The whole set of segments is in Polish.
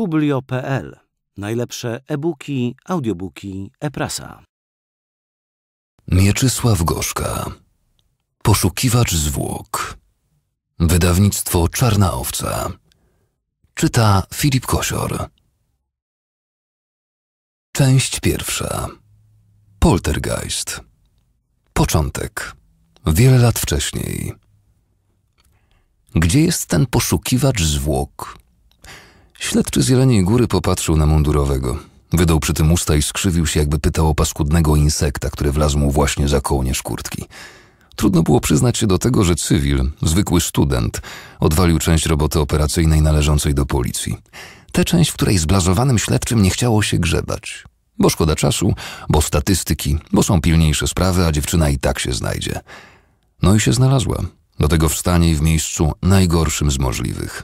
Publio.pl. Najlepsze e-booki, audiobooki, e-prasa. Mieczysław Gorzka. Poszukiwacz zwłok. Wydawnictwo Czarna Owca. Czyta Filip Kosior. Część pierwsza. Poltergeist. Początek. Wiele lat wcześniej. Gdzie jest ten poszukiwacz zwłok, Śledczy z Jeleniej Góry popatrzył na mundurowego. Wydał przy tym usta i skrzywił się, jakby pytał o paskudnego insekta, który wlazł mu właśnie za kołnierz kurtki. Trudno było przyznać się do tego, że cywil, zwykły student, odwalił część roboty operacyjnej należącej do policji. Tę część, w której zblazowanym śledczym nie chciało się grzebać. Bo szkoda czasu, bo statystyki, bo są pilniejsze sprawy, a dziewczyna i tak się znajdzie. No i się znalazła. Do tego w stanie i w miejscu najgorszym z możliwych.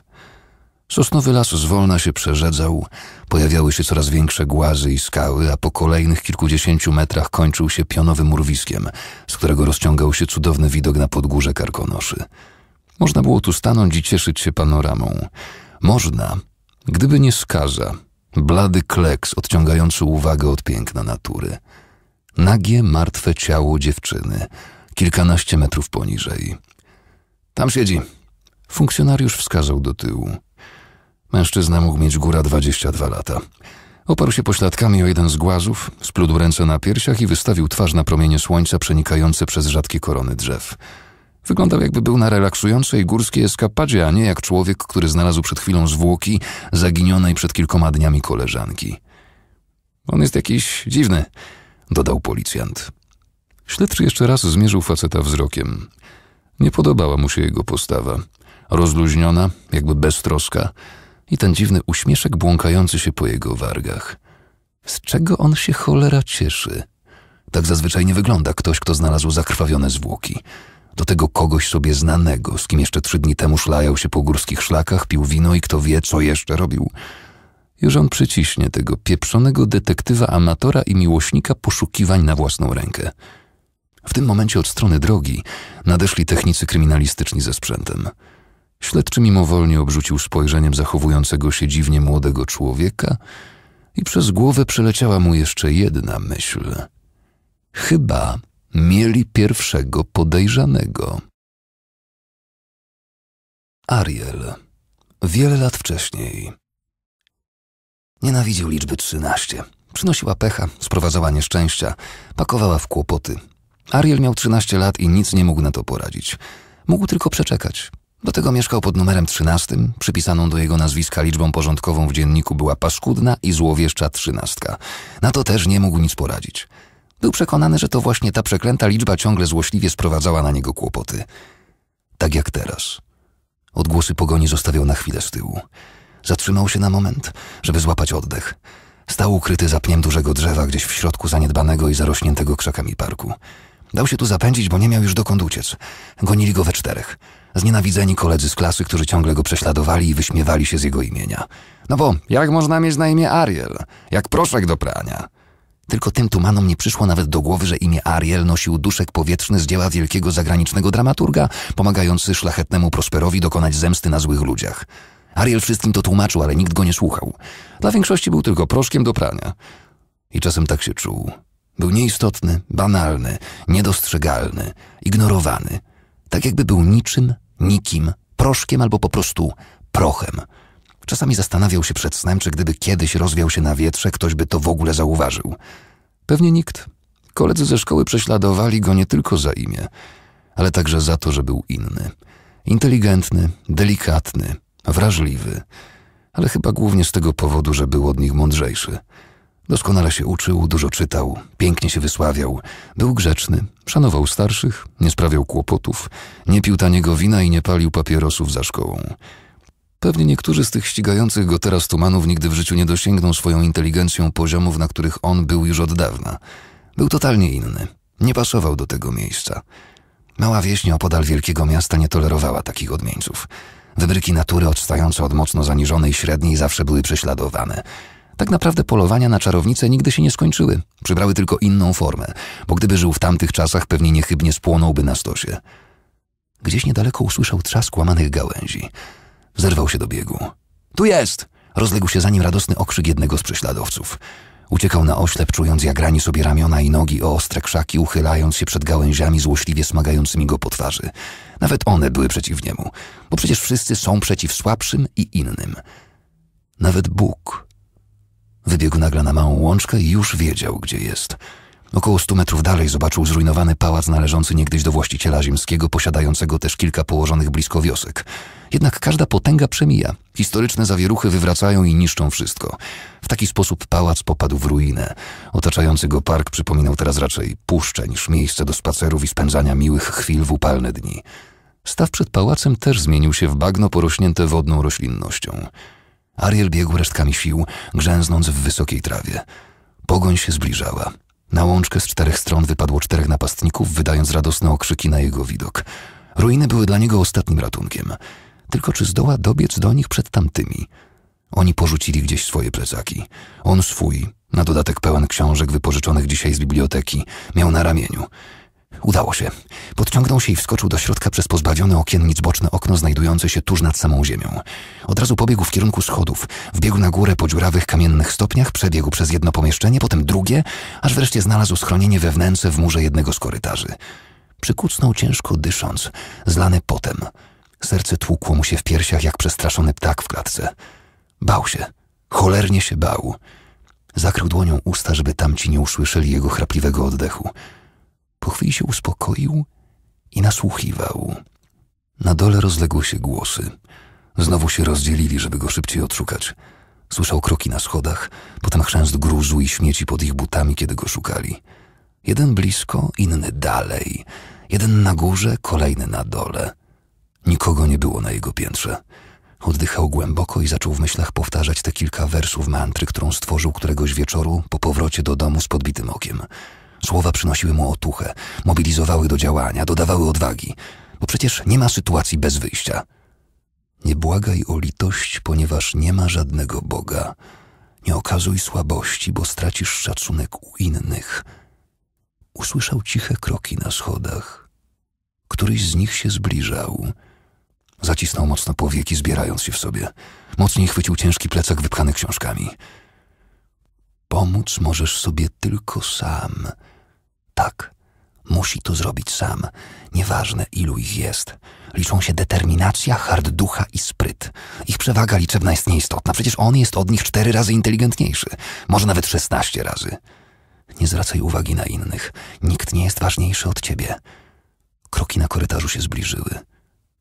Sosnowy las zwolna się przerzedzał, pojawiały się coraz większe głazy i skały, a po kolejnych kilkudziesięciu metrach kończył się pionowym urwiskiem, z którego rozciągał się cudowny widok na podgórze Karkonoszy. Można było tu stanąć i cieszyć się panoramą. Można, gdyby nie skaza, blady kleks odciągający uwagę od piękna natury. Nagie, martwe ciało dziewczyny, kilkanaście metrów poniżej. Tam siedzi. Funkcjonariusz wskazał do tyłu. Mężczyzna mógł mieć góra 22 lata. Oparł się pośladkami o jeden z głazów, spludł ręce na piersiach i wystawił twarz na promienie słońca przenikające przez rzadkie korony drzew. Wyglądał jakby był na relaksującej górskiej eskapadzie, a nie jak człowiek, który znalazł przed chwilą zwłoki zaginionej przed kilkoma dniami koleżanki. On jest jakiś dziwny, dodał policjant. Śledczy jeszcze raz zmierzył faceta wzrokiem. Nie podobała mu się jego postawa. Rozluźniona, jakby beztroska, i ten dziwny uśmieszek błąkający się po jego wargach. Z czego on się cholera cieszy? Tak zazwyczaj nie wygląda ktoś, kto znalazł zakrwawione zwłoki. Do tego kogoś sobie znanego, z kim jeszcze trzy dni temu szlajał się po górskich szlakach, pił wino i kto wie, co jeszcze robił. Już on przyciśnie tego pieprzonego detektywa, amatora i miłośnika poszukiwań na własną rękę. W tym momencie od strony drogi nadeszli technicy kryminalistyczni ze sprzętem. Śledczy mimowolnie obrzucił spojrzeniem zachowującego się dziwnie młodego człowieka i przez głowę przeleciała mu jeszcze jedna myśl. Chyba mieli pierwszego podejrzanego. Ariel. Wiele lat wcześniej. Nienawidził liczby trzynaście. Przynosiła pecha, sprowadzała nieszczęścia, pakowała w kłopoty. Ariel miał trzynaście lat i nic nie mógł na to poradzić. Mógł tylko przeczekać. Do tego mieszkał pod numerem 13, przypisaną do jego nazwiska liczbą porządkową w dzienniku była paskudna i złowieszcza trzynastka. Na to też nie mógł nic poradzić. Był przekonany, że to właśnie ta przeklęta liczba ciągle złośliwie sprowadzała na niego kłopoty. Tak jak teraz. Odgłosy pogoni zostawiał na chwilę z tyłu. Zatrzymał się na moment, żeby złapać oddech. Stał ukryty za pniem dużego drzewa gdzieś w środku zaniedbanego i zarośniętego krzakami parku. Dał się tu zapędzić, bo nie miał już dokąd uciec. Gonili go we czterech znienawidzeni koledzy z klasy, którzy ciągle go prześladowali i wyśmiewali się z jego imienia. No bo jak można mieć na imię Ariel? Jak proszek do prania. Tylko tym tumanom nie przyszło nawet do głowy, że imię Ariel nosił duszek powietrzny z dzieła wielkiego zagranicznego dramaturga, pomagający szlachetnemu Prosperowi dokonać zemsty na złych ludziach. Ariel wszystkim to tłumaczył, ale nikt go nie słuchał. Dla większości był tylko proszkiem do prania. I czasem tak się czuł. Był nieistotny, banalny, niedostrzegalny, ignorowany. Tak jakby był niczym nikim, proszkiem albo po prostu prochem. Czasami zastanawiał się przed snem, czy gdyby kiedyś rozwiał się na wietrze, ktoś by to w ogóle zauważył. Pewnie nikt. Koledzy ze szkoły prześladowali go nie tylko za imię, ale także za to, że był inny. Inteligentny, delikatny, wrażliwy, ale chyba głównie z tego powodu, że był od nich mądrzejszy. Doskonale się uczył, dużo czytał, pięknie się wysławiał, był grzeczny, szanował starszych, nie sprawiał kłopotów, nie pił taniego wina i nie palił papierosów za szkołą. Pewnie niektórzy z tych ścigających go teraz tumanów nigdy w życiu nie dosięgną swoją inteligencją poziomów, na których on był już od dawna. Był totalnie inny. Nie pasował do tego miejsca. Mała wieś opodal wielkiego miasta nie tolerowała takich odmieńców. Wybryki natury odstające od mocno zaniżonej średniej zawsze były prześladowane – tak naprawdę polowania na czarownice nigdy się nie skończyły. Przybrały tylko inną formę, bo gdyby żył w tamtych czasach, pewnie niechybnie spłonąłby na stosie. Gdzieś niedaleko usłyszał trzask łamanych gałęzi. Zerwał się do biegu. Tu jest! Rozległ się za nim radosny okrzyk jednego z prześladowców. Uciekał na oślep, czując jak rani sobie ramiona i nogi o ostre krzaki, uchylając się przed gałęziami złośliwie smagającymi go po twarzy. Nawet one były przeciw niemu, bo przecież wszyscy są przeciw słabszym i innym. Nawet Bóg Wybiegł nagle na małą łączkę i już wiedział, gdzie jest. Około stu metrów dalej zobaczył zrujnowany pałac należący niegdyś do właściciela ziemskiego, posiadającego też kilka położonych blisko wiosek. Jednak każda potęga przemija. Historyczne zawieruchy wywracają i niszczą wszystko. W taki sposób pałac popadł w ruinę. Otaczający go park przypominał teraz raczej puszczę niż miejsce do spacerów i spędzania miłych chwil w upalne dni. Staw przed pałacem też zmienił się w bagno porośnięte wodną roślinnością. Ariel biegł resztkami sił, grzęznąc w wysokiej trawie. Pogoń się zbliżała. Na łączkę z czterech stron wypadło czterech napastników, wydając radosne okrzyki na jego widok. Ruiny były dla niego ostatnim ratunkiem. Tylko czy zdoła dobiec do nich przed tamtymi? Oni porzucili gdzieś swoje plecaki. On swój, na dodatek pełen książek wypożyczonych dzisiaj z biblioteki, miał na ramieniu. Udało się. Podciągnął się i wskoczył do środka przez pozbawione okiennic boczne okno znajdujące się tuż nad samą ziemią. Od razu pobiegł w kierunku schodów. Wbiegł na górę po dziurawych kamiennych stopniach, przebiegł przez jedno pomieszczenie, potem drugie, aż wreszcie znalazł schronienie wewnętrzne w murze jednego z korytarzy. Przykucnął ciężko dysząc, zlany potem. Serce tłukło mu się w piersiach jak przestraszony ptak w klatce. Bał się. Cholernie się bał. Zakrył dłonią usta, żeby tamci nie usłyszeli jego chrapliwego oddechu. Po chwili się uspokoił i nasłuchiwał. Na dole rozległy się głosy. Znowu się rozdzielili, żeby go szybciej odszukać. Słyszał kroki na schodach, potem chrzęst gruzu i śmieci pod ich butami, kiedy go szukali. Jeden blisko, inny dalej. Jeden na górze, kolejny na dole. Nikogo nie było na jego piętrze. Oddychał głęboko i zaczął w myślach powtarzać te kilka wersów mantry, którą stworzył któregoś wieczoru po powrocie do domu z podbitym okiem. Słowa przynosiły mu otuchę, mobilizowały do działania, dodawały odwagi, bo przecież nie ma sytuacji bez wyjścia. Nie błagaj o litość, ponieważ nie ma żadnego Boga. Nie okazuj słabości, bo stracisz szacunek u innych. Usłyszał ciche kroki na schodach. Któryś z nich się zbliżał. Zacisnął mocno powieki, zbierając się w sobie. Mocniej chwycił ciężki plecak wypchany książkami. Pomóc możesz sobie tylko sam. Tak, musi to zrobić sam, nieważne ilu ich jest. Liczą się determinacja, hard ducha i spryt. Ich przewaga liczebna jest nieistotna, przecież on jest od nich cztery razy inteligentniejszy, może nawet szesnaście razy. Nie zwracaj uwagi na innych, nikt nie jest ważniejszy od ciebie. Kroki na korytarzu się zbliżyły.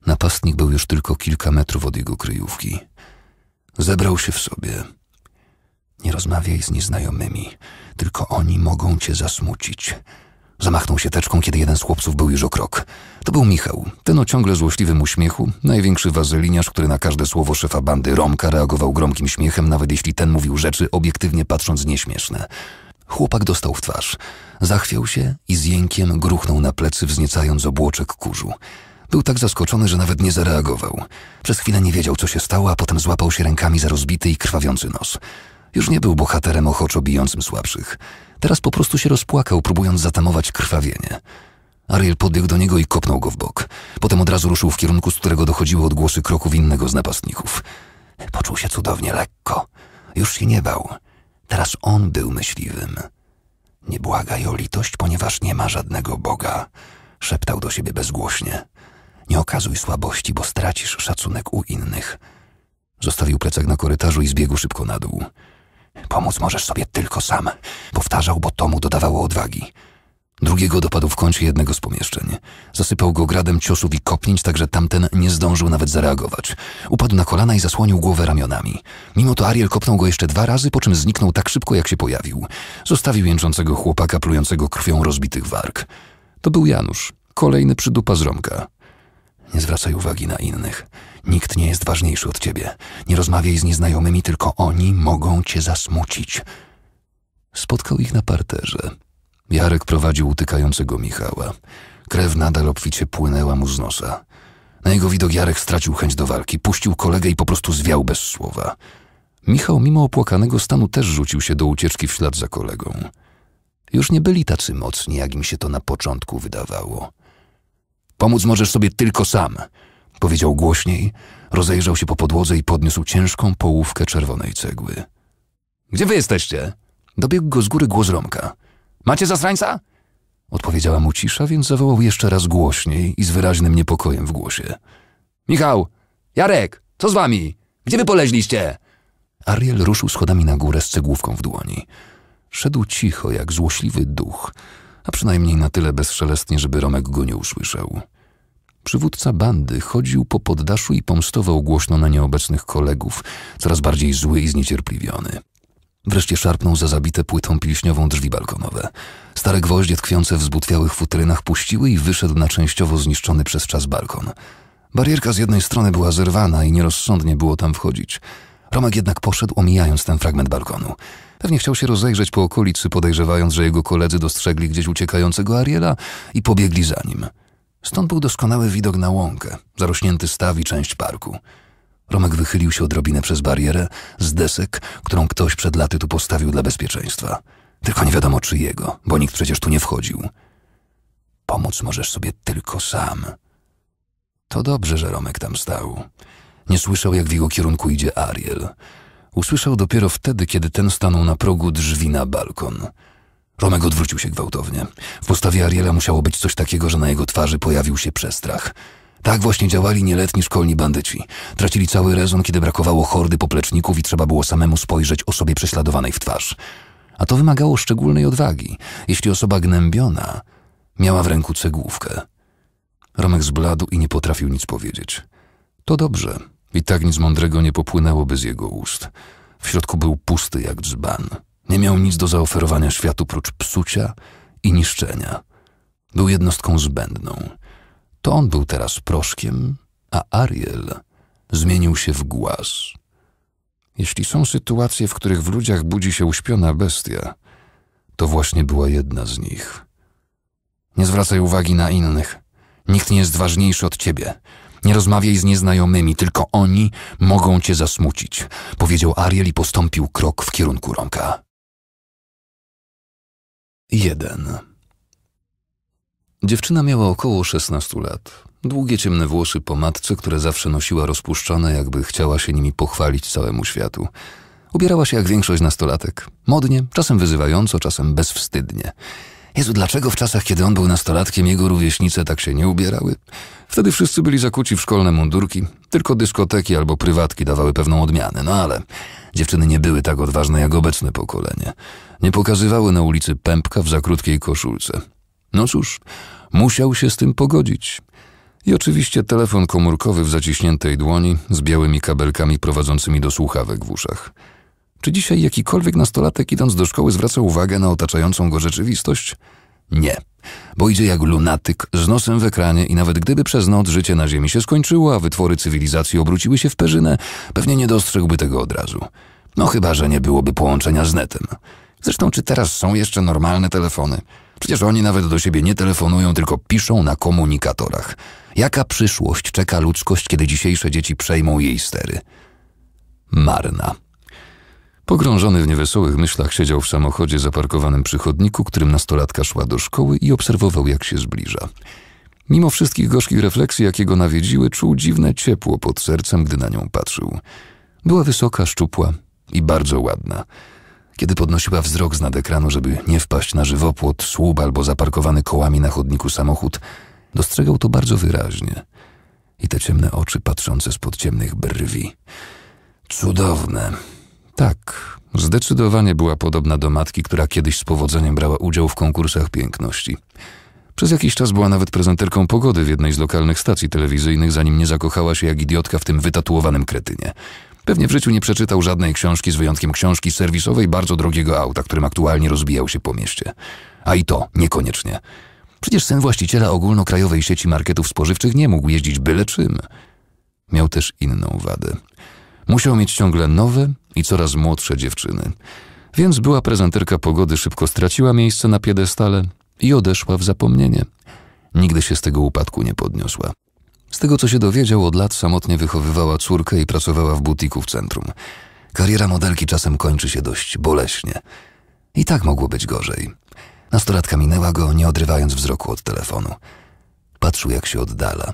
Napastnik był już tylko kilka metrów od jego kryjówki. Zebrał się w sobie. Nie rozmawiaj z nieznajomymi, tylko oni mogą cię zasmucić. Zamachnął się teczką, kiedy jeden z chłopców był już o krok. To był Michał, ten o ciągle złośliwym uśmiechu, największy wazeliniarz, który na każde słowo szefa bandy Romka reagował gromkim śmiechem, nawet jeśli ten mówił rzeczy obiektywnie patrząc nieśmieszne. Chłopak dostał w twarz. Zachwiał się i z jękiem gruchnął na plecy, wzniecając obłoczek kurzu. Był tak zaskoczony, że nawet nie zareagował. Przez chwilę nie wiedział, co się stało, a potem złapał się rękami za rozbity i krwawiący nos. Już nie był bohaterem ochoczo bijącym słabszych. Teraz po prostu się rozpłakał, próbując zatamować krwawienie. Ariel podbiegł do niego i kopnął go w bok. Potem od razu ruszył w kierunku, z którego dochodziły odgłosy kroków innego z napastników. Poczuł się cudownie lekko. Już się nie bał. Teraz on był myśliwym. Nie błagaj o litość, ponieważ nie ma żadnego Boga, szeptał do siebie bezgłośnie. Nie okazuj słabości, bo stracisz szacunek u innych. Zostawił plecak na korytarzu i zbiegł szybko na dół. Pomóc możesz sobie tylko sam, powtarzał, bo to mu dodawało odwagi. Drugiego dopadł w kącie jednego z pomieszczeń. Zasypał go gradem ciosów i kopnięć, tak że tamten nie zdążył nawet zareagować. Upadł na kolana i zasłonił głowę ramionami. Mimo to Ariel kopnął go jeszcze dwa razy, po czym zniknął tak szybko, jak się pojawił. Zostawił jęczącego chłopaka plującego krwią rozbitych warg. To był Janusz, kolejny przydupa z Romka. Nie zwracaj uwagi na innych. Nikt nie jest ważniejszy od ciebie. Nie rozmawiaj z nieznajomymi, tylko oni mogą cię zasmucić. Spotkał ich na parterze. Jarek prowadził utykającego Michała. Krew nadal obficie płynęła mu z nosa. Na jego widok Jarek stracił chęć do walki, puścił kolegę i po prostu zwiał bez słowa. Michał, mimo opłakanego stanu, też rzucił się do ucieczki w ślad za kolegą. Już nie byli tacy mocni, jak im się to na początku wydawało. Pomóc możesz sobie tylko sam. Powiedział głośniej, rozejrzał się po podłodze i podniósł ciężką połówkę czerwonej cegły. Gdzie wy jesteście? Dobiegł go z góry głos Romka. Macie zasrańca? Odpowiedziała mu cisza, więc zawołał jeszcze raz głośniej i z wyraźnym niepokojem w głosie. Michał! Jarek! Co z wami? Gdzie wy poleźliście? Ariel ruszył schodami na górę z cegłówką w dłoni. Szedł cicho, jak złośliwy duch, a przynajmniej na tyle bezszelestnie, żeby Romek go nie usłyszał. Przywódca bandy chodził po poddaszu i pomstował głośno na nieobecnych kolegów, coraz bardziej zły i zniecierpliwiony. Wreszcie szarpnął za zabite płytą pilśniową drzwi balkonowe. Stare gwoździe tkwiące w zbutwiałych futrynach puściły i wyszedł na częściowo zniszczony przez czas balkon. Barierka z jednej strony była zerwana i nierozsądnie było tam wchodzić. Romek jednak poszedł, omijając ten fragment balkonu. Pewnie chciał się rozejrzeć po okolicy, podejrzewając, że jego koledzy dostrzegli gdzieś uciekającego Ariela i pobiegli za nim. Stąd był doskonały widok na łąkę, zarośnięty staw i część parku. Romek wychylił się odrobinę przez barierę z desek, którą ktoś przed laty tu postawił dla bezpieczeństwa. Tylko nie wiadomo czy jego, bo nikt przecież tu nie wchodził. Pomóc możesz sobie tylko sam. To dobrze, że Romek tam stał. Nie słyszał, jak w jego kierunku idzie Ariel. Usłyszał dopiero wtedy, kiedy ten stanął na progu drzwi na balkon – Romek odwrócił się gwałtownie. W postawie Ariela musiało być coś takiego, że na jego twarzy pojawił się przestrach. Tak właśnie działali nieletni szkolni bandyci. Tracili cały rezon, kiedy brakowało hordy popleczników i trzeba było samemu spojrzeć osobie prześladowanej w twarz. A to wymagało szczególnej odwagi, jeśli osoba gnębiona miała w ręku cegłówkę. Romek zbladł i nie potrafił nic powiedzieć. To dobrze. I tak nic mądrego nie popłynęłoby z jego ust. W środku był pusty jak dzban. Nie miał nic do zaoferowania światu prócz psucia i niszczenia. Był jednostką zbędną. To on był teraz proszkiem, a Ariel zmienił się w głaz. Jeśli są sytuacje, w których w ludziach budzi się uśpiona bestia, to właśnie była jedna z nich. Nie zwracaj uwagi na innych. Nikt nie jest ważniejszy od ciebie. Nie rozmawiaj z nieznajomymi, tylko oni mogą cię zasmucić, powiedział Ariel i postąpił krok w kierunku rąka. 1. Dziewczyna miała około 16 lat. Długie ciemne włosy po matce, które zawsze nosiła rozpuszczone, jakby chciała się nimi pochwalić całemu światu. Ubierała się jak większość nastolatek. Modnie, czasem wyzywająco, czasem bezwstydnie. Jezu, dlaczego w czasach, kiedy on był nastolatkiem, jego rówieśnice tak się nie ubierały? Wtedy wszyscy byli zakuci w szkolne mundurki, tylko dyskoteki albo prywatki dawały pewną odmianę, no ale dziewczyny nie były tak odważne jak obecne pokolenie. Nie pokazywały na ulicy pępka w za krótkiej koszulce. No cóż, musiał się z tym pogodzić. I oczywiście telefon komórkowy w zaciśniętej dłoni z białymi kabelkami prowadzącymi do słuchawek w uszach. Czy dzisiaj jakikolwiek nastolatek idąc do szkoły zwraca uwagę na otaczającą go rzeczywistość – nie. Bo idzie jak lunatyk, z nosem w ekranie i nawet gdyby przez noc życie na Ziemi się skończyło, a wytwory cywilizacji obróciły się w perzynę, pewnie nie dostrzegłby tego od razu. No chyba, że nie byłoby połączenia z netem. Zresztą czy teraz są jeszcze normalne telefony? Przecież oni nawet do siebie nie telefonują, tylko piszą na komunikatorach. Jaka przyszłość czeka ludzkość, kiedy dzisiejsze dzieci przejmą jej stery? Marna. Pogrążony w niewesołych myślach siedział w samochodzie zaparkowanym przy chodniku, którym nastolatka szła do szkoły i obserwował, jak się zbliża. Mimo wszystkich gorzkich refleksji, jakie go nawiedziły, czuł dziwne ciepło pod sercem, gdy na nią patrzył. Była wysoka, szczupła i bardzo ładna. Kiedy podnosiła wzrok z nad ekranu, żeby nie wpaść na żywopłot, słup albo zaparkowany kołami na chodniku samochód, dostrzegał to bardzo wyraźnie. I te ciemne oczy patrzące spod ciemnych brwi. Cudowne. Tak, zdecydowanie była podobna do matki, która kiedyś z powodzeniem brała udział w konkursach piękności. Przez jakiś czas była nawet prezenterką pogody w jednej z lokalnych stacji telewizyjnych, zanim nie zakochała się jak idiotka w tym wytatuowanym kretynie. Pewnie w życiu nie przeczytał żadnej książki z wyjątkiem książki serwisowej bardzo drogiego auta, którym aktualnie rozbijał się po mieście. A i to niekoniecznie. Przecież syn właściciela ogólnokrajowej sieci marketów spożywczych nie mógł jeździć byle czym. Miał też inną wadę. Musiał mieć ciągle nowe i coraz młodsze dziewczyny. Więc była prezenterka pogody szybko straciła miejsce na piedestale i odeszła w zapomnienie. Nigdy się z tego upadku nie podniosła. Z tego co się dowiedział, od lat samotnie wychowywała córkę i pracowała w butiku w centrum. Kariera modelki czasem kończy się dość boleśnie. I tak mogło być gorzej. Nastolatka minęła go, nie odrywając wzroku od telefonu. Patrzył, jak się oddala.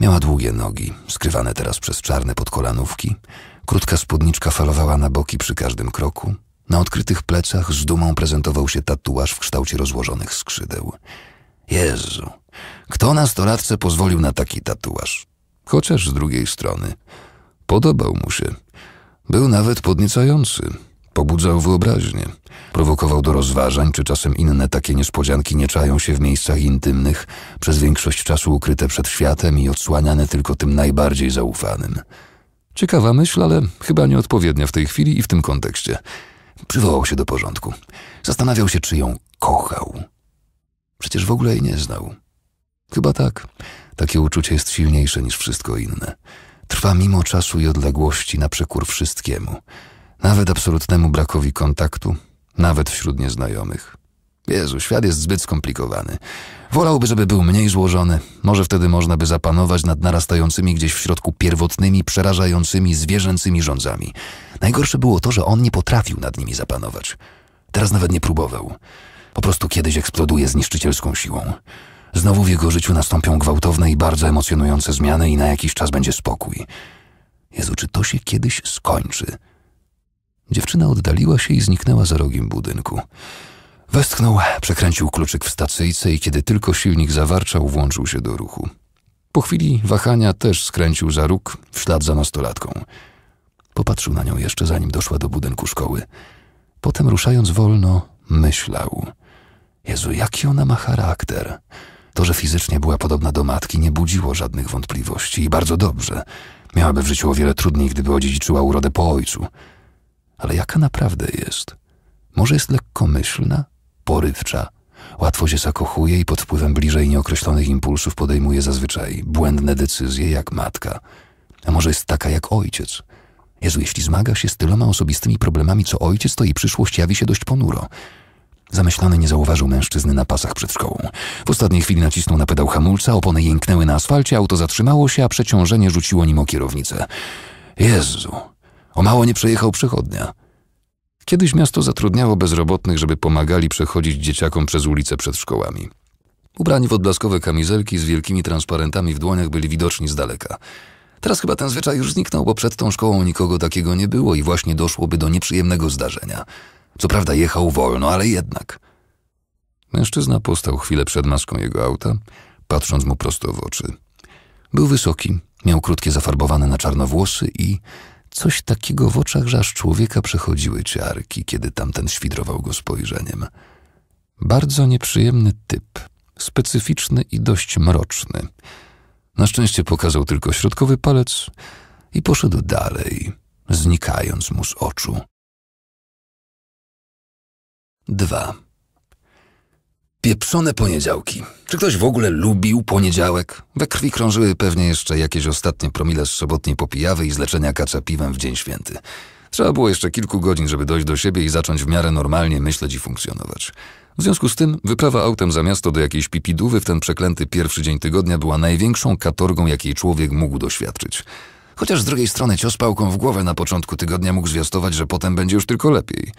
Miała długie nogi, skrywane teraz przez czarne podkolanówki. Krótka spódniczka falowała na boki przy każdym kroku. Na odkrytych plecach z dumą prezentował się tatuaż w kształcie rozłożonych skrzydeł. Jezu, kto na stolatce pozwolił na taki tatuaż? Chociaż z drugiej strony podobał mu się. Był nawet podniecający. Pobudzał wyobraźnię. Prowokował do rozważań, czy czasem inne takie niespodzianki nie czają się w miejscach intymnych, przez większość czasu ukryte przed światem i odsłaniane tylko tym najbardziej zaufanym. Ciekawa myśl, ale chyba nieodpowiednia w tej chwili i w tym kontekście. Przywołał się do porządku. Zastanawiał się, czy ją kochał. Przecież w ogóle jej nie znał. Chyba tak. Takie uczucie jest silniejsze niż wszystko inne. Trwa mimo czasu i odległości na przekór wszystkiemu, nawet absolutnemu brakowi kontaktu, nawet wśród nieznajomych. Jezu, świat jest zbyt skomplikowany. Wolałby, żeby był mniej złożony. Może wtedy można by zapanować nad narastającymi gdzieś w środku pierwotnymi, przerażającymi, zwierzęcymi rządzami. Najgorsze było to, że on nie potrafił nad nimi zapanować. Teraz nawet nie próbował. Po prostu kiedyś eksploduje zniszczycielską siłą. Znowu w jego życiu nastąpią gwałtowne i bardzo emocjonujące zmiany i na jakiś czas będzie spokój. Jezu, czy to się kiedyś skończy? Dziewczyna oddaliła się i zniknęła za rogiem budynku. Westchnął, przekręcił kluczyk w stacyjce i kiedy tylko silnik zawarczał, włączył się do ruchu. Po chwili wahania też skręcił za róg, w ślad za nastolatką. Popatrzył na nią jeszcze, zanim doszła do budynku szkoły. Potem ruszając wolno, myślał. Jezu, jaki ona ma charakter. To, że fizycznie była podobna do matki, nie budziło żadnych wątpliwości i bardzo dobrze. Miałaby w życiu o wiele trudniej, gdyby odziedziczyła urodę po ojcu. Ale jaka naprawdę jest? Może jest lekkomyślna? porywcza. Łatwo się zakochuje i pod wpływem bliżej nieokreślonych impulsów podejmuje zazwyczaj błędne decyzje jak matka. A może jest taka jak ojciec? Jezu, jeśli zmaga się z tyloma osobistymi problemami co ojciec, to jej przyszłość jawi się dość ponuro. Zamyślony nie zauważył mężczyzny na pasach przed szkołą. W ostatniej chwili nacisnął na pedał hamulca, opony jęknęły na asfalcie, auto zatrzymało się, a przeciążenie rzuciło nim o kierownicę. Jezu, o mało nie przejechał przechodnia. Kiedyś miasto zatrudniało bezrobotnych, żeby pomagali przechodzić dzieciakom przez ulice przed szkołami. Ubrani w odblaskowe kamizelki z wielkimi transparentami w dłoniach byli widoczni z daleka. Teraz chyba ten zwyczaj już zniknął, bo przed tą szkołą nikogo takiego nie było i właśnie doszłoby do nieprzyjemnego zdarzenia. Co prawda jechał wolno, ale jednak. Mężczyzna postał chwilę przed maską jego auta, patrząc mu prosto w oczy. Był wysoki, miał krótkie zafarbowane na czarno włosy i Coś takiego w oczach, że aż człowieka przechodziły ciarki, kiedy tamten świdrował go spojrzeniem. Bardzo nieprzyjemny typ, specyficzny i dość mroczny. Na szczęście pokazał tylko środkowy palec i poszedł dalej, znikając mu z oczu. 2. Pieprzone poniedziałki. Czy ktoś w ogóle lubił poniedziałek? We krwi krążyły pewnie jeszcze jakieś ostatnie promile z sobotniej popijawy i z leczenia kacza piwem w Dzień Święty. Trzeba było jeszcze kilku godzin, żeby dojść do siebie i zacząć w miarę normalnie myśleć i funkcjonować. W związku z tym wyprawa autem za miasto do jakiejś pipidówy w ten przeklęty pierwszy dzień tygodnia była największą katorgą, jakiej człowiek mógł doświadczyć. Chociaż z drugiej strony cios pałką w głowę na początku tygodnia mógł zwiastować, że potem będzie już tylko lepiej –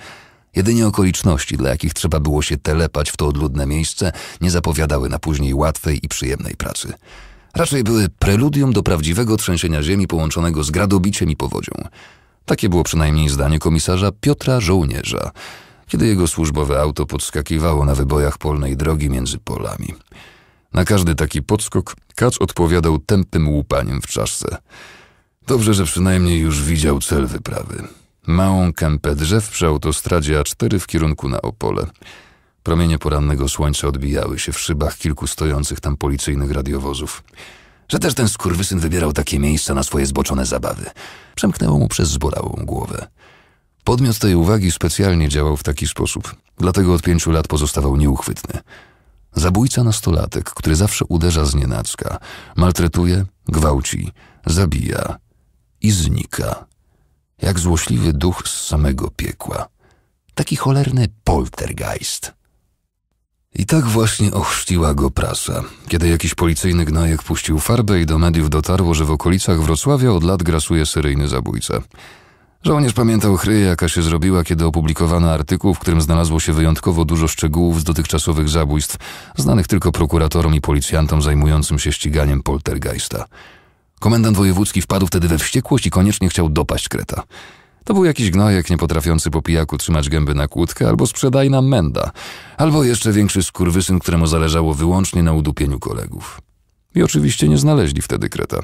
Jedynie okoliczności, dla jakich trzeba było się telepać w to odludne miejsce, nie zapowiadały na później łatwej i przyjemnej pracy. Raczej były preludium do prawdziwego trzęsienia ziemi połączonego z gradobiciem i powodzią. Takie było przynajmniej zdanie komisarza Piotra Żołnierza, kiedy jego służbowe auto podskakiwało na wybojach polnej drogi między polami. Na każdy taki podskok Kac odpowiadał tępym łupaniem w czaszce. Dobrze, że przynajmniej już widział cel wyprawy małą kępę drzew przy autostradzie A4 w kierunku na Opole. Promienie porannego słońca odbijały się w szybach kilku stojących tam policyjnych radiowozów. Że też ten skurwysyn wybierał takie miejsca na swoje zboczone zabawy. Przemknęło mu przez zborałą głowę. Podmiot tej uwagi specjalnie działał w taki sposób, dlatego od pięciu lat pozostawał nieuchwytny. Zabójca nastolatek, który zawsze uderza z nienacka, maltretuje, gwałci, zabija i znika jak złośliwy duch z samego piekła. Taki cholerny poltergeist. I tak właśnie ochrzciła go prasa, kiedy jakiś policyjny gnajek puścił farbę i do mediów dotarło, że w okolicach Wrocławia od lat grasuje seryjny zabójca. Żołnierz pamiętał chry, jaka się zrobiła, kiedy opublikowano artykuł, w którym znalazło się wyjątkowo dużo szczegółów z dotychczasowych zabójstw, znanych tylko prokuratorom i policjantom zajmującym się ściganiem poltergeista. Komendant wojewódzki wpadł wtedy we wściekłość i koniecznie chciał dopaść Kreta. To był jakiś gnojek niepotrafiący po pijaku trzymać gęby na kłódkę, albo sprzedajna menda, albo jeszcze większy skurwysyn, któremu zależało wyłącznie na udupieniu kolegów. I oczywiście nie znaleźli wtedy Kreta.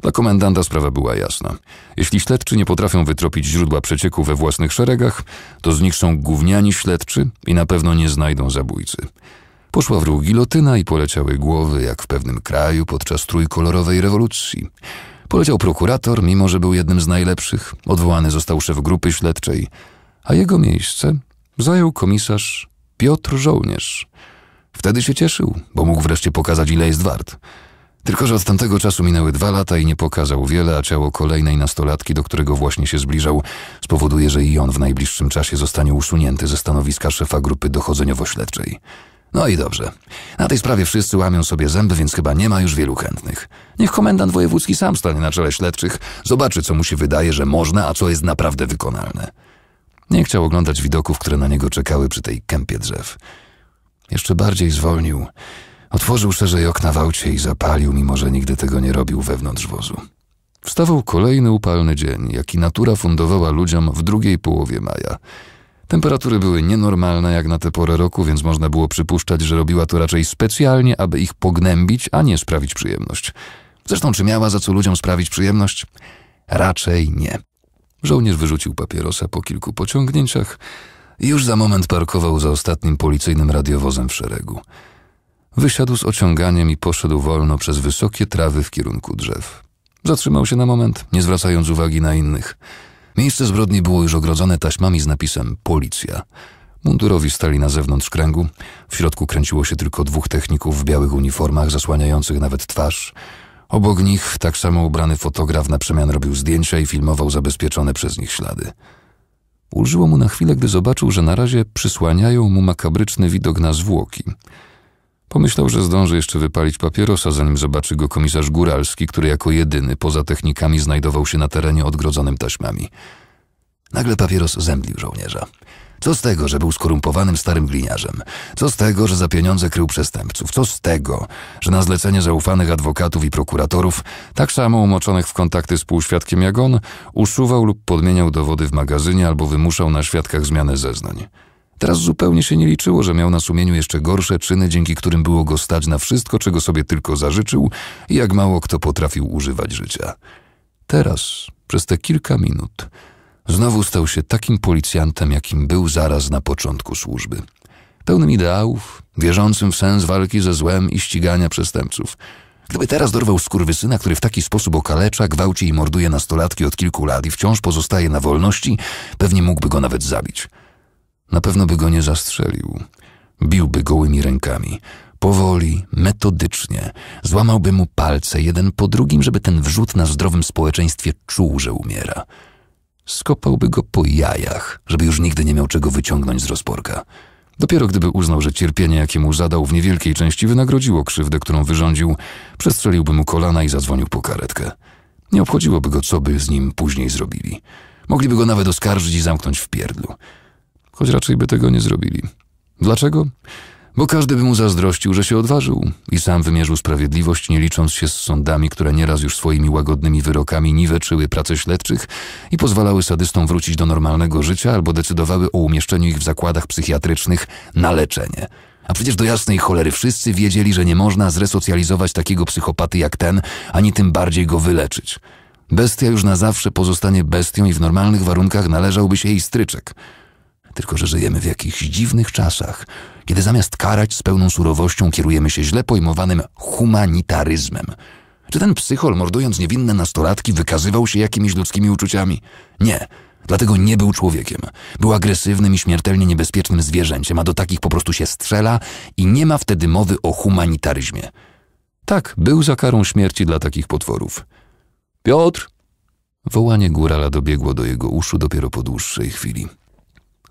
Dla komendanta sprawa była jasna. Jeśli śledczy nie potrafią wytropić źródła przecieku we własnych szeregach, to zniszczą gówniani śledczy i na pewno nie znajdą zabójcy. Poszła w ruch gilotyna i poleciały głowy, jak w pewnym kraju podczas trójkolorowej rewolucji. Poleciał prokurator, mimo że był jednym z najlepszych, odwołany został szef grupy śledczej, a jego miejsce zajął komisarz Piotr Żołnierz. Wtedy się cieszył, bo mógł wreszcie pokazać, ile jest wart. Tylko, że od tamtego czasu minęły dwa lata i nie pokazał wiele, a ciało kolejnej nastolatki, do którego właśnie się zbliżał, spowoduje, że i on w najbliższym czasie zostanie usunięty ze stanowiska szefa grupy dochodzeniowo-śledczej. No i dobrze. Na tej sprawie wszyscy łamią sobie zęby, więc chyba nie ma już wielu chętnych. Niech komendant wojewódzki sam stanie na czele śledczych, zobaczy, co mu się wydaje, że można, a co jest naprawdę wykonalne. Nie chciał oglądać widoków, które na niego czekały przy tej kępie drzew. Jeszcze bardziej zwolnił. Otworzył szerzej okna w aucie i zapalił, mimo że nigdy tego nie robił wewnątrz wozu. Wstawał kolejny upalny dzień, jaki natura fundowała ludziom w drugiej połowie maja – Temperatury były nienormalne jak na tę porę roku, więc można było przypuszczać, że robiła to raczej specjalnie, aby ich pognębić, a nie sprawić przyjemność. Zresztą czy miała za co ludziom sprawić przyjemność? Raczej nie. Żołnierz wyrzucił papierosa po kilku pociągnięciach i już za moment parkował za ostatnim policyjnym radiowozem w szeregu. Wysiadł z ociąganiem i poszedł wolno przez wysokie trawy w kierunku drzew. Zatrzymał się na moment, nie zwracając uwagi na innych – Miejsce zbrodni było już ogrodzone taśmami z napisem Policja. Mundurowi stali na zewnątrz kręgu. W środku kręciło się tylko dwóch techników w białych uniformach, zasłaniających nawet twarz. Obok nich tak samo ubrany fotograf na przemian robił zdjęcia i filmował zabezpieczone przez nich ślady. Ulżyło mu na chwilę, gdy zobaczył, że na razie przysłaniają mu makabryczny widok na zwłoki – Pomyślał, że zdąży jeszcze wypalić papierosa, zanim zobaczy go komisarz Góralski, który jako jedyny poza technikami znajdował się na terenie odgrodzonym taśmami. Nagle papieros zemdlił żołnierza. Co z tego, że był skorumpowanym starym gliniarzem? Co z tego, że za pieniądze krył przestępców? Co z tego, że na zlecenie zaufanych adwokatów i prokuratorów, tak samo umoczonych w kontakty z półświadkiem jak on, usuwał lub podmieniał dowody w magazynie albo wymuszał na świadkach zmianę zeznań? Teraz zupełnie się nie liczyło, że miał na sumieniu jeszcze gorsze czyny, dzięki którym było go stać na wszystko, czego sobie tylko zażyczył i jak mało kto potrafił używać życia. Teraz, przez te kilka minut, znowu stał się takim policjantem, jakim był zaraz na początku służby. Pełnym ideałów, wierzącym w sens walki ze złem i ścigania przestępców. Gdyby teraz dorwał skurwysyna, który w taki sposób okalecza, gwałci i morduje nastolatki od kilku lat i wciąż pozostaje na wolności, pewnie mógłby go nawet zabić – na pewno by go nie zastrzelił. Biłby gołymi rękami. Powoli, metodycznie. Złamałby mu palce jeden po drugim, żeby ten wrzut na zdrowym społeczeństwie czuł, że umiera. Skopałby go po jajach, żeby już nigdy nie miał czego wyciągnąć z rozporka. Dopiero gdyby uznał, że cierpienie, jakie mu zadał, w niewielkiej części wynagrodziło krzywdę, którą wyrządził, przestrzeliłby mu kolana i zadzwonił po karetkę. Nie obchodziłoby go, co by z nim później zrobili. Mogliby go nawet oskarżyć i zamknąć w pierdlu choć raczej by tego nie zrobili. Dlaczego? Bo każdy by mu zazdrościł, że się odważył i sam wymierzył sprawiedliwość, nie licząc się z sądami, które nieraz już swoimi łagodnymi wyrokami niweczyły pracę śledczych i pozwalały sadystom wrócić do normalnego życia albo decydowały o umieszczeniu ich w zakładach psychiatrycznych na leczenie. A przecież do jasnej cholery wszyscy wiedzieli, że nie można zresocjalizować takiego psychopaty jak ten, ani tym bardziej go wyleczyć. Bestia już na zawsze pozostanie bestią i w normalnych warunkach należałby się jej stryczek – tylko, że żyjemy w jakichś dziwnych czasach, kiedy zamiast karać z pełną surowością kierujemy się źle pojmowanym humanitaryzmem. Czy ten psychol, mordując niewinne nastolatki, wykazywał się jakimiś ludzkimi uczuciami? Nie. Dlatego nie był człowiekiem. Był agresywnym i śmiertelnie niebezpiecznym zwierzęciem, a do takich po prostu się strzela i nie ma wtedy mowy o humanitaryzmie. Tak, był za karą śmierci dla takich potworów. Piotr! Wołanie górala dobiegło do jego uszu dopiero po dłuższej chwili.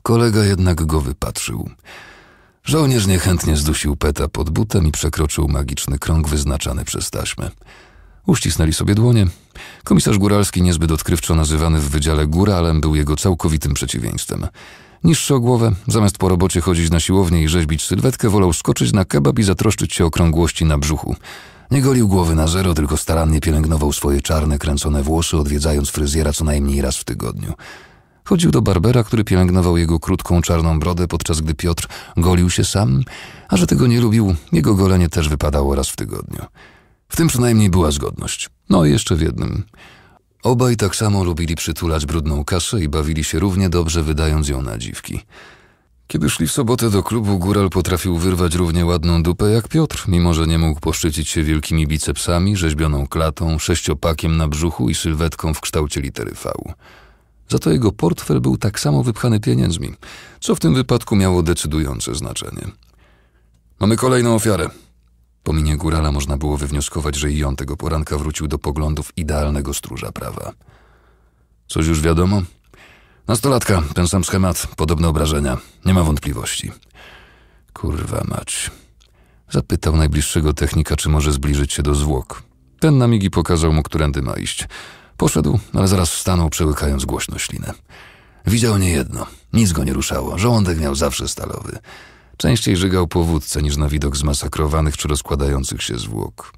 Kolega jednak go wypatrzył. Żołnierz niechętnie zdusił peta pod butem i przekroczył magiczny krąg wyznaczany przez taśmę. Uścisnęli sobie dłonie. Komisarz góralski, niezbyt odkrywczo nazywany w wydziale góralem, był jego całkowitym przeciwieństwem. Niższy o głowę, zamiast po robocie chodzić na siłownię i rzeźbić sylwetkę, wolał skoczyć na kebab i zatroszczyć się okrągłości na brzuchu. Nie golił głowy na zero, tylko starannie pielęgnował swoje czarne, kręcone włosy, odwiedzając fryzjera co najmniej raz w tygodniu. Chodził do barbera, który pielęgnował jego krótką czarną brodę, podczas gdy Piotr golił się sam, a że tego nie lubił, jego golenie też wypadało raz w tygodniu. W tym przynajmniej była zgodność. No i jeszcze w jednym. Obaj tak samo lubili przytulać brudną kasę i bawili się równie dobrze, wydając ją na dziwki. Kiedy szli w sobotę do klubu, Góral potrafił wyrwać równie ładną dupę jak Piotr, mimo że nie mógł poszczycić się wielkimi bicepsami, rzeźbioną klatą, sześciopakiem na brzuchu i sylwetką w kształcie litery V. Za to jego portfel był tak samo wypchany pieniędzmi, co w tym wypadku miało decydujące znaczenie. Mamy kolejną ofiarę. Po minie górala można było wywnioskować, że i on tego poranka wrócił do poglądów idealnego stróża prawa. Coś już wiadomo? Nastolatka, ten sam schemat, podobne obrażenia. Nie ma wątpliwości. Kurwa mać. Zapytał najbliższego technika, czy może zbliżyć się do zwłok. Ten na migi pokazał mu, którędy ma iść. Poszedł, ale zaraz stanął, przełykając głośno ślinę. Widział niejedno. Nic go nie ruszało. Żołądek miał zawsze stalowy. Częściej żygał po wódce niż na widok zmasakrowanych czy rozkładających się zwłok.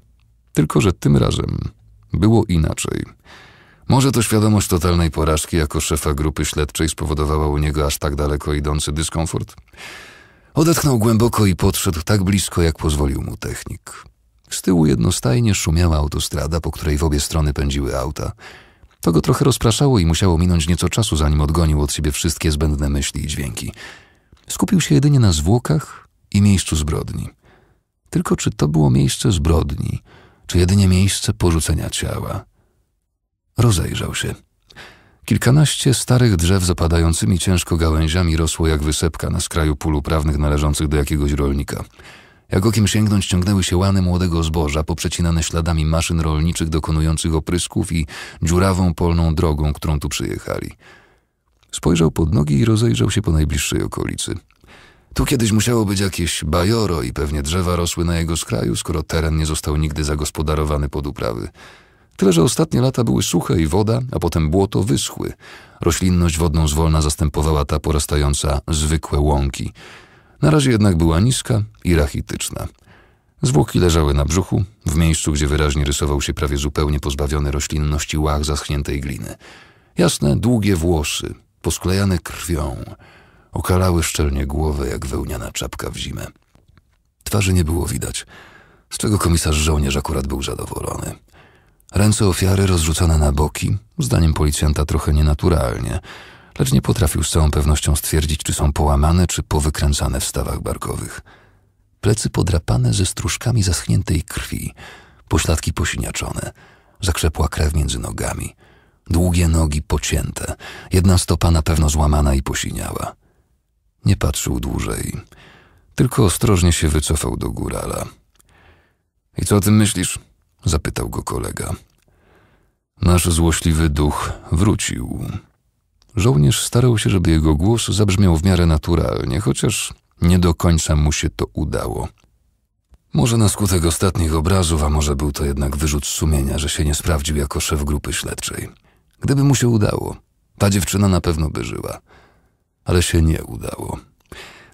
Tylko, że tym razem było inaczej. Może to świadomość totalnej porażki jako szefa grupy śledczej spowodowała u niego aż tak daleko idący dyskomfort? Odetchnął głęboko i podszedł tak blisko, jak pozwolił mu technik. Z tyłu jednostajnie szumiała autostrada, po której w obie strony pędziły auta. To go trochę rozpraszało i musiało minąć nieco czasu, zanim odgonił od siebie wszystkie zbędne myśli i dźwięki. Skupił się jedynie na zwłokach i miejscu zbrodni. Tylko czy to było miejsce zbrodni, czy jedynie miejsce porzucenia ciała? Rozejrzał się. Kilkanaście starych drzew zapadającymi ciężko gałęziami rosło jak wysepka na skraju pól uprawnych należących do jakiegoś rolnika. Jak okiem sięgnąć ciągnęły się łany młodego zboża, poprzecinane śladami maszyn rolniczych dokonujących oprysków i dziurawą polną drogą, którą tu przyjechali. Spojrzał pod nogi i rozejrzał się po najbliższej okolicy. Tu kiedyś musiało być jakieś bajoro i pewnie drzewa rosły na jego skraju, skoro teren nie został nigdy zagospodarowany pod uprawy. Tyle, że ostatnie lata były suche i woda, a potem błoto wyschły. Roślinność wodną zwolna zastępowała ta porastająca zwykłe łąki – na razie jednak była niska i rachityczna. Zwłoki leżały na brzuchu, w miejscu, gdzie wyraźnie rysował się prawie zupełnie pozbawiony roślinności łach zaschniętej gliny. Jasne, długie włosy, posklejane krwią, okalały szczelnie głowę jak wełniana czapka w zimę. Twarzy nie było widać, z czego komisarz żołnierz akurat był zadowolony. Ręce ofiary rozrzucane na boki, zdaniem policjanta trochę nienaturalnie, lecz nie potrafił z całą pewnością stwierdzić, czy są połamane, czy powykręcane w stawach barkowych. Plecy podrapane ze stróżkami zaschniętej krwi, pośladki posiniaczone, zakrzepła krew między nogami, długie nogi pocięte, jedna stopa na pewno złamana i posiniała. Nie patrzył dłużej, tylko ostrożnie się wycofał do górala. I co o tym myślisz? zapytał go kolega. Nasz złośliwy duch wrócił. Żołnierz starał się, żeby jego głos zabrzmiał w miarę naturalnie, chociaż nie do końca mu się to udało. Może na skutek ostatnich obrazów, a może był to jednak wyrzut sumienia, że się nie sprawdził jako szef grupy śledczej. Gdyby mu się udało, ta dziewczyna na pewno by żyła. Ale się nie udało.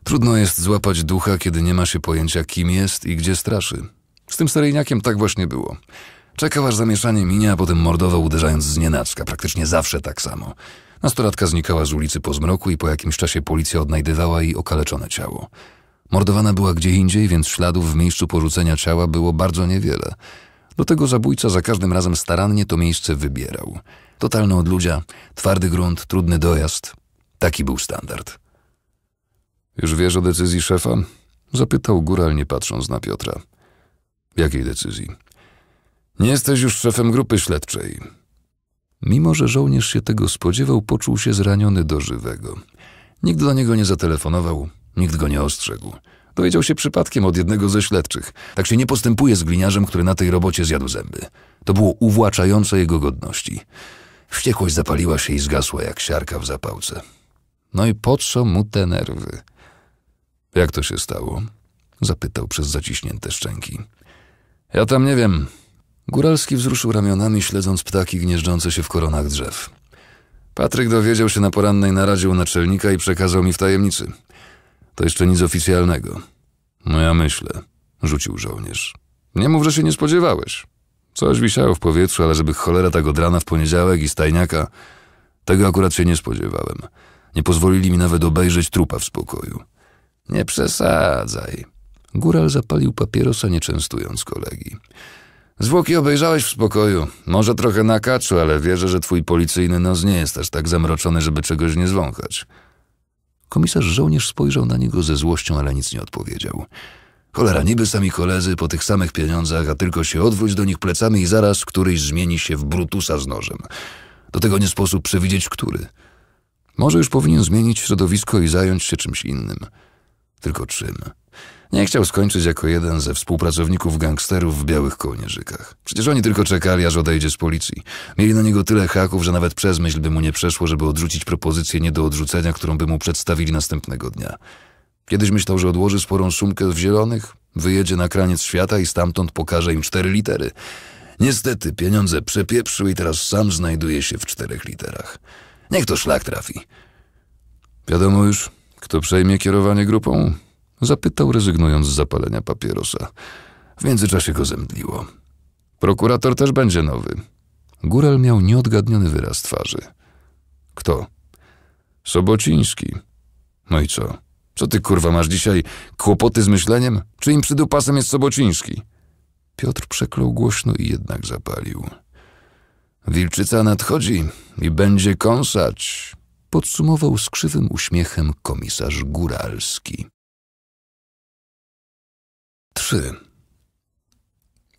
Trudno jest złapać ducha, kiedy nie ma się pojęcia, kim jest i gdzie straszy. Z tym staryjniakiem tak właśnie było. Czekał aż zamieszanie minie, a potem mordował uderzając z nienacka, praktycznie zawsze tak samo. Nastolatka znikała z ulicy po zmroku i po jakimś czasie policja odnajdywała jej okaleczone ciało. Mordowana była gdzie indziej, więc śladów w miejscu porzucenia ciała było bardzo niewiele. Do tego zabójca za każdym razem starannie to miejsce wybierał. Totalne odludzia, twardy grunt, trudny dojazd. Taki był standard. Już wiesz o decyzji szefa? Zapytał góralnie patrząc na Piotra. Jakiej decyzji? Nie jesteś już szefem grupy śledczej. Mimo, że żołnierz się tego spodziewał, poczuł się zraniony do żywego. Nikt do niego nie zatelefonował, nikt go nie ostrzegł. Dowiedział się przypadkiem od jednego ze śledczych. Tak się nie postępuje z gliniarzem, który na tej robocie zjadł zęby. To było uwłaczające jego godności. Wściekłość zapaliła się i zgasła jak siarka w zapałce. No i po co mu te nerwy? Jak to się stało? Zapytał przez zaciśnięte szczęki. Ja tam nie wiem, Góralski wzruszył ramionami, śledząc ptaki gnieżdżące się w koronach drzew. Patryk dowiedział się na porannej naradzie u naczelnika i przekazał mi w tajemnicy. To jeszcze nic oficjalnego. No ja myślę, rzucił żołnierz. Nie mów, że się nie spodziewałeś. Coś wisiało w powietrzu, ale żeby cholera tak od rana w poniedziałek i stajniaka, tego akurat się nie spodziewałem. Nie pozwolili mi nawet obejrzeć trupa w spokoju. Nie przesadzaj. Góral zapalił papierosa, nie częstując kolegi. Zwłoki obejrzałeś w spokoju. Może trochę nakaczu, ale wierzę, że twój policyjny nos nie jest aż tak zamroczony, żeby czegoś nie zwąchać. Komisarz żołnierz spojrzał na niego ze złością, ale nic nie odpowiedział. Cholera, niby sami koledzy po tych samych pieniądzach, a tylko się odwróć do nich plecami i zaraz któryś zmieni się w Brutusa z nożem. Do tego nie sposób przewidzieć, który. Może już powinien zmienić środowisko i zająć się czymś innym. Tylko czym? Nie chciał skończyć jako jeden ze współpracowników gangsterów w białych kołnierzykach. Przecież oni tylko czekali, aż odejdzie z policji. Mieli na niego tyle haków, że nawet przez myśl by mu nie przeszło, żeby odrzucić propozycję nie do odrzucenia, którą by mu przedstawili następnego dnia. Kiedyś myślał, że odłoży sporą sumkę w zielonych, wyjedzie na kraniec świata i stamtąd pokaże im cztery litery. Niestety pieniądze przepieprzył i teraz sam znajduje się w czterech literach. Niech to szlak trafi. Wiadomo już, kto przejmie kierowanie grupą? Zapytał, rezygnując z zapalenia papierosa. W międzyczasie go zemdliło. Prokurator też będzie nowy. Góral miał nieodgadniony wyraz twarzy. Kto? Sobociński. No i co? Co ty kurwa masz dzisiaj? Kłopoty z myśleniem? Czyim przydupasem jest Sobociński? Piotr przeklął głośno i jednak zapalił. Wilczyca nadchodzi i będzie kąsać, podsumował z krzywym uśmiechem komisarz góralski. 3.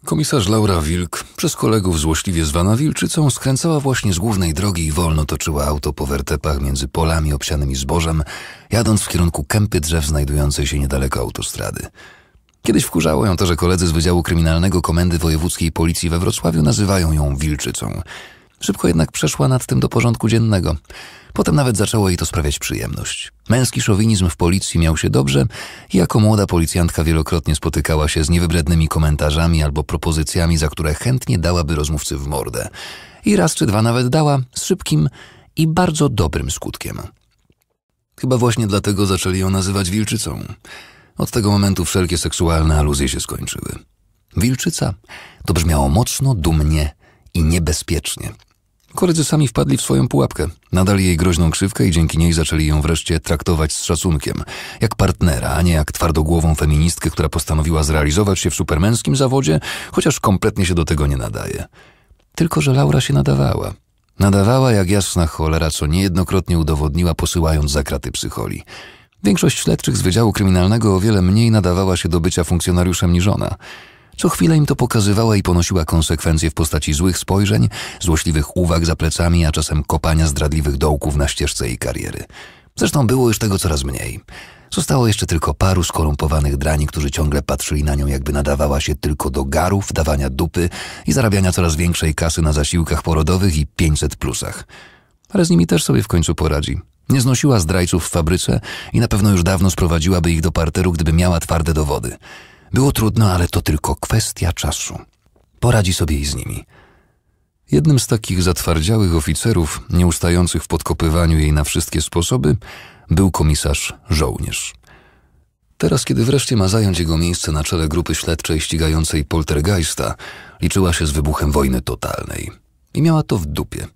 Komisarz Laura Wilk, przez kolegów złośliwie zwana Wilczycą, skręcała właśnie z głównej drogi i wolno toczyła auto po wertepach między polami obsianymi zbożem, jadąc w kierunku kępy drzew znajdującej się niedaleko autostrady. Kiedyś wkurzało ją to, że koledzy z Wydziału Kryminalnego Komendy Wojewódzkiej Policji we Wrocławiu nazywają ją Wilczycą – Szybko jednak przeszła nad tym do porządku dziennego. Potem nawet zaczęło jej to sprawiać przyjemność. Męski szowinizm w policji miał się dobrze i jako młoda policjantka wielokrotnie spotykała się z niewybrednymi komentarzami albo propozycjami, za które chętnie dałaby rozmówcy w mordę. I raz czy dwa nawet dała, z szybkim i bardzo dobrym skutkiem. Chyba właśnie dlatego zaczęli ją nazywać wilczycą. Od tego momentu wszelkie seksualne aluzje się skończyły. Wilczyca to brzmiało mocno, dumnie i niebezpiecznie. Koledzy sami wpadli w swoją pułapkę, nadali jej groźną krzywkę i dzięki niej zaczęli ją wreszcie traktować z szacunkiem, jak partnera, a nie jak twardogłową feministkę, która postanowiła zrealizować się w supermęskim zawodzie, chociaż kompletnie się do tego nie nadaje. Tylko, że Laura się nadawała. Nadawała jak jasna cholera, co niejednokrotnie udowodniła, posyłając zakraty psycholi. Większość śledczych z Wydziału Kryminalnego o wiele mniej nadawała się do bycia funkcjonariuszem niż ona – co chwilę im to pokazywała i ponosiła konsekwencje w postaci złych spojrzeń, złośliwych uwag za plecami, a czasem kopania zdradliwych dołków na ścieżce jej kariery. Zresztą było już tego coraz mniej. Zostało jeszcze tylko paru skorumpowanych drani, którzy ciągle patrzyli na nią, jakby nadawała się tylko do garów, dawania dupy i zarabiania coraz większej kasy na zasiłkach porodowych i 500 plusach. Ale z nimi też sobie w końcu poradzi. Nie znosiła zdrajców w fabryce i na pewno już dawno sprowadziłaby ich do parteru, gdyby miała twarde dowody. Było trudno, ale to tylko kwestia czasu. Poradzi sobie i z nimi. Jednym z takich zatwardziałych oficerów, nieustających w podkopywaniu jej na wszystkie sposoby, był komisarz żołnierz. Teraz, kiedy wreszcie ma zająć jego miejsce na czele grupy śledczej ścigającej poltergeista, liczyła się z wybuchem wojny totalnej. I miała to w dupie.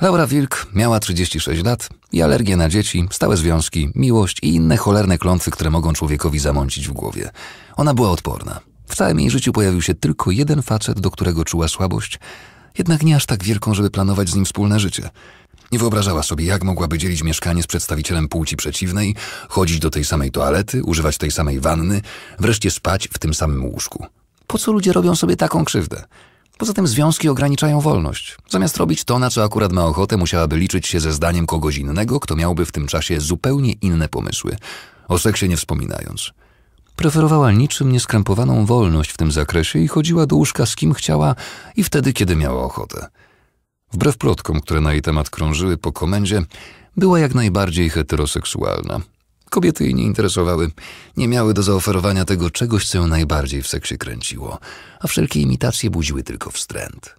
Laura Wilk miała 36 lat i alergię na dzieci, stałe związki, miłość i inne cholerne klątwy, które mogą człowiekowi zamącić w głowie. Ona była odporna. W całym jej życiu pojawił się tylko jeden facet, do którego czuła słabość, jednak nie aż tak wielką, żeby planować z nim wspólne życie. Nie wyobrażała sobie, jak mogłaby dzielić mieszkanie z przedstawicielem płci przeciwnej, chodzić do tej samej toalety, używać tej samej wanny, wreszcie spać w tym samym łóżku. Po co ludzie robią sobie taką krzywdę? Poza tym związki ograniczają wolność. Zamiast robić to, na co akurat ma ochotę, musiałaby liczyć się ze zdaniem kogoś innego, kto miałby w tym czasie zupełnie inne pomysły, o seksie nie wspominając. Preferowała niczym nieskrępowaną wolność w tym zakresie i chodziła do łóżka z kim chciała i wtedy, kiedy miała ochotę. Wbrew plotkom, które na jej temat krążyły po komendzie, była jak najbardziej heteroseksualna. Kobiety jej nie interesowały. Nie miały do zaoferowania tego czegoś, co ją najbardziej w seksie kręciło, a wszelkie imitacje budziły tylko wstręt.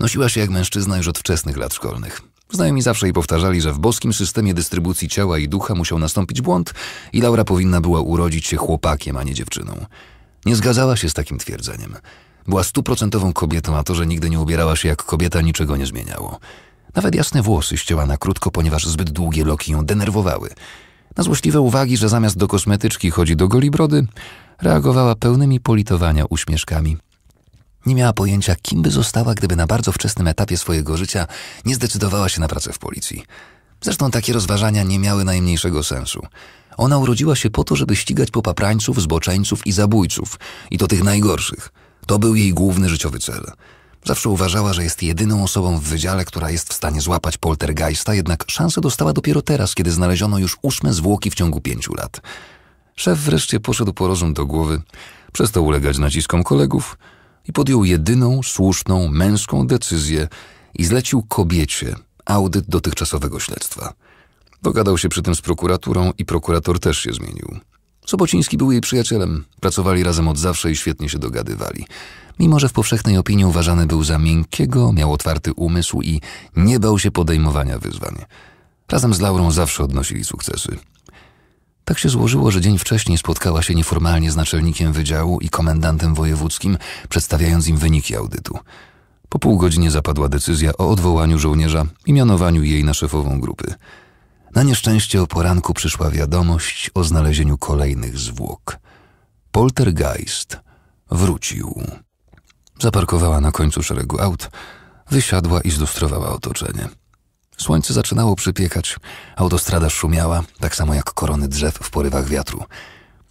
Nosiła się jak mężczyzna już od wczesnych lat szkolnych. Znajomi zawsze jej powtarzali, że w boskim systemie dystrybucji ciała i ducha musiał nastąpić błąd i Laura powinna była urodzić się chłopakiem, a nie dziewczyną. Nie zgadzała się z takim twierdzeniem. Była stuprocentową kobietą, a to, że nigdy nie ubierała się jak kobieta, niczego nie zmieniało. Nawet jasne włosy ścięła na krótko, ponieważ zbyt długie loki ją denerwowały – na złośliwe uwagi, że zamiast do kosmetyczki chodzi do goli brody, reagowała pełnymi politowania uśmieszkami. Nie miała pojęcia, kim by została, gdyby na bardzo wczesnym etapie swojego życia nie zdecydowała się na pracę w policji. Zresztą takie rozważania nie miały najmniejszego sensu. Ona urodziła się po to, żeby ścigać popaprańców, zboczeńców i zabójców, i to tych najgorszych. To był jej główny życiowy cel. Zawsze uważała, że jest jedyną osobą w wydziale, która jest w stanie złapać poltergeista, jednak szansę dostała dopiero teraz, kiedy znaleziono już ósme zwłoki w ciągu pięciu lat. Szef wreszcie poszedł po rozum do głowy, przestał ulegać naciskom kolegów i podjął jedyną słuszną męską decyzję i zlecił kobiecie audyt dotychczasowego śledztwa. Dogadał się przy tym z prokuraturą i prokurator też się zmienił. Sobociński był jej przyjacielem, pracowali razem od zawsze i świetnie się dogadywali. Mimo, że w powszechnej opinii uważany był za miękkiego, miał otwarty umysł i nie bał się podejmowania wyzwań. Razem z Laurą zawsze odnosili sukcesy. Tak się złożyło, że dzień wcześniej spotkała się nieformalnie z naczelnikiem wydziału i komendantem wojewódzkim, przedstawiając im wyniki audytu. Po pół godzinie zapadła decyzja o odwołaniu żołnierza i mianowaniu jej na szefową grupy. Na nieszczęście o poranku przyszła wiadomość o znalezieniu kolejnych zwłok. Poltergeist wrócił. Zaparkowała na końcu szeregu aut, wysiadła i zlustrowała otoczenie. Słońce zaczynało przypiekać, autostrada szumiała, tak samo jak korony drzew w porywach wiatru.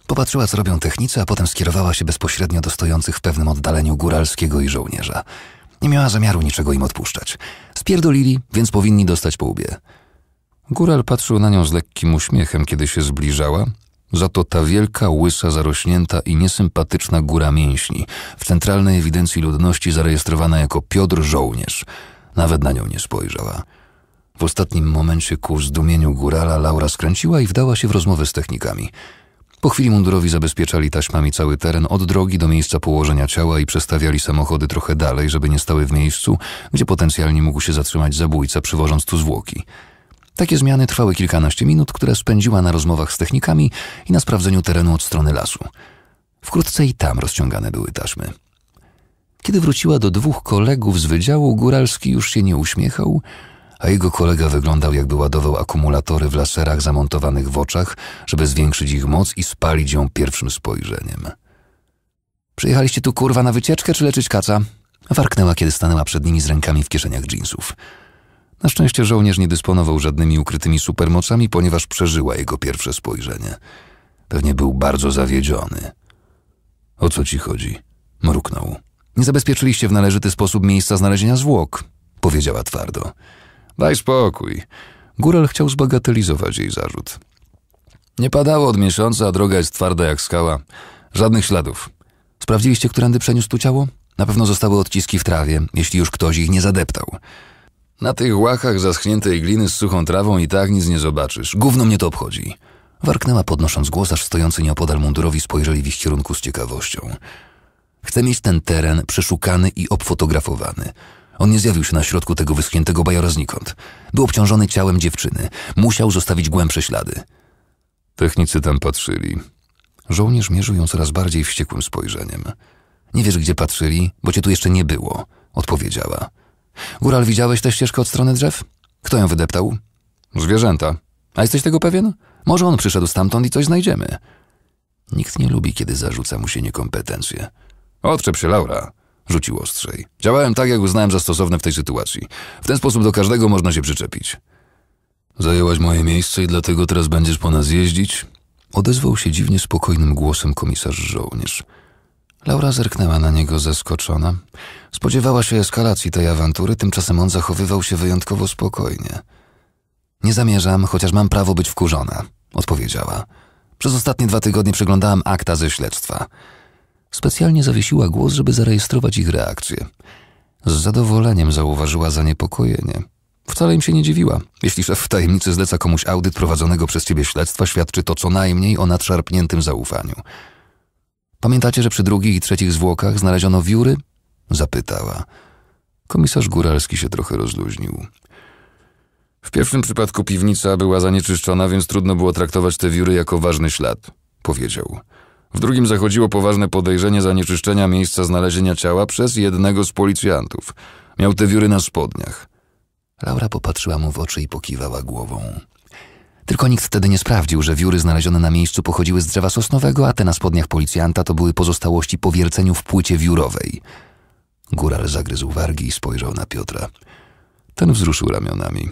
Popatrzyła, co robią technicy, a potem skierowała się bezpośrednio do stojących w pewnym oddaleniu góralskiego i żołnierza. Nie miała zamiaru niczego im odpuszczać. Spierdolili, więc powinni dostać po łbie. Góral patrzył na nią z lekkim uśmiechem, kiedy się zbliżała, za to ta wielka, łysa, zarośnięta i niesympatyczna góra mięśni, w centralnej ewidencji ludności zarejestrowana jako Piotr Żołnierz, nawet na nią nie spojrzała. W ostatnim momencie ku zdumieniu górala Laura skręciła i wdała się w rozmowę z technikami. Po chwili mundurowi zabezpieczali taśmami cały teren od drogi do miejsca położenia ciała i przestawiali samochody trochę dalej, żeby nie stały w miejscu, gdzie potencjalnie mógł się zatrzymać zabójca przywożąc tu zwłoki. Takie zmiany trwały kilkanaście minut, które spędziła na rozmowach z technikami i na sprawdzeniu terenu od strony lasu. Wkrótce i tam rozciągane były taśmy. Kiedy wróciła do dwóch kolegów z wydziału, Góralski już się nie uśmiechał, a jego kolega wyglądał jakby ładował akumulatory w laserach zamontowanych w oczach, żeby zwiększyć ich moc i spalić ją pierwszym spojrzeniem. Przyjechaliście tu kurwa na wycieczkę czy leczyć kaca? Warknęła, kiedy stanęła przed nimi z rękami w kieszeniach dżinsów. Na szczęście żołnierz nie dysponował żadnymi ukrytymi supermocami, ponieważ przeżyła jego pierwsze spojrzenie. Pewnie był bardzo zawiedziony. O co ci chodzi? mruknął. Nie zabezpieczyliście w należyty sposób miejsca znalezienia zwłok, powiedziała twardo. Daj spokój. Góral chciał zbagatelizować jej zarzut. Nie padało od miesiąca, a droga jest twarda jak skała. Żadnych śladów. Sprawdziliście, którędy przeniósł tu ciało? Na pewno zostały odciski w trawie, jeśli już ktoś ich nie zadeptał. Na tych łachach zaschniętej gliny z suchą trawą i tak nic nie zobaczysz. Gówno mnie to obchodzi. Warknęła podnosząc głos, aż stojący nieopodal mundurowi spojrzeli w ich kierunku z ciekawością. Chcę mieć ten teren przeszukany i obfotografowany. On nie zjawił się na środku tego wyschniętego bajora znikąd. Był obciążony ciałem dziewczyny. Musiał zostawić głębsze ślady. Technicy tam patrzyli. Żołnierz mierzył ją coraz bardziej wściekłym spojrzeniem. Nie wiesz, gdzie patrzyli, bo cię tu jeszcze nie było, odpowiedziała. Góral, widziałeś tę ścieżkę od strony drzew? Kto ją wydeptał? Zwierzęta. A jesteś tego pewien? Może on przyszedł stamtąd i coś znajdziemy. Nikt nie lubi, kiedy zarzuca mu się niekompetencje. Odczep się, Laura, rzucił ostrzej. Działałem tak, jak uznałem za stosowne w tej sytuacji. W ten sposób do każdego można się przyczepić. Zajęłaś moje miejsce i dlatego teraz będziesz po nas jeździć? Odezwał się dziwnie spokojnym głosem komisarz żołnierz. Laura zerknęła na niego zaskoczona. Spodziewała się eskalacji tej awantury, tymczasem on zachowywał się wyjątkowo spokojnie. Nie zamierzam, chociaż mam prawo być wkurzona, odpowiedziała. Przez ostatnie dwa tygodnie przeglądałam akta ze śledztwa. Specjalnie zawiesiła głos, żeby zarejestrować ich reakcję. Z zadowoleniem zauważyła zaniepokojenie. Wcale im się nie dziwiła. Jeśli szef w tajemnicy zleca komuś audyt prowadzonego przez ciebie śledztwa, świadczy to co najmniej o nadszarpniętym zaufaniu. Pamiętacie, że przy drugich i trzecich zwłokach znaleziono wióry Zapytała. Komisarz Góralski się trochę rozluźnił. W pierwszym przypadku piwnica była zanieczyszczona, więc trudno było traktować te wióry jako ważny ślad, powiedział. W drugim zachodziło poważne podejrzenie zanieczyszczenia miejsca znalezienia ciała przez jednego z policjantów. Miał te wióry na spodniach. Laura popatrzyła mu w oczy i pokiwała głową. Tylko nikt wtedy nie sprawdził, że wióry znalezione na miejscu pochodziły z drzewa sosnowego, a te na spodniach policjanta to były pozostałości po wierceniu w płycie wiórowej. Góral zagryzł wargi i spojrzał na Piotra. Ten wzruszył ramionami.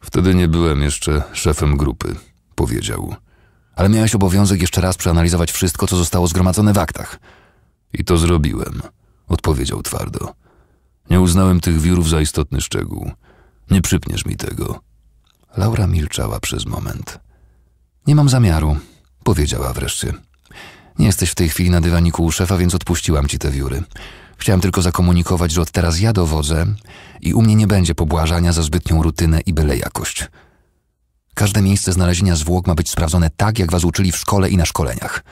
Wtedy nie byłem jeszcze szefem grupy, powiedział. Ale miałeś obowiązek jeszcze raz przeanalizować wszystko, co zostało zgromadzone w aktach. I to zrobiłem, odpowiedział twardo. Nie uznałem tych wirów za istotny szczegół. Nie przypniesz mi tego. Laura milczała przez moment. Nie mam zamiaru, powiedziała wreszcie. Nie jesteś w tej chwili na dywaniku u szefa, więc odpuściłam ci te wióry. Chciałem tylko zakomunikować, że od teraz ja dowodzę i u mnie nie będzie pobłażania za zbytnią rutynę i byle jakość. Każde miejsce znalezienia zwłok ma być sprawdzone tak, jak was uczyli w szkole i na szkoleniach.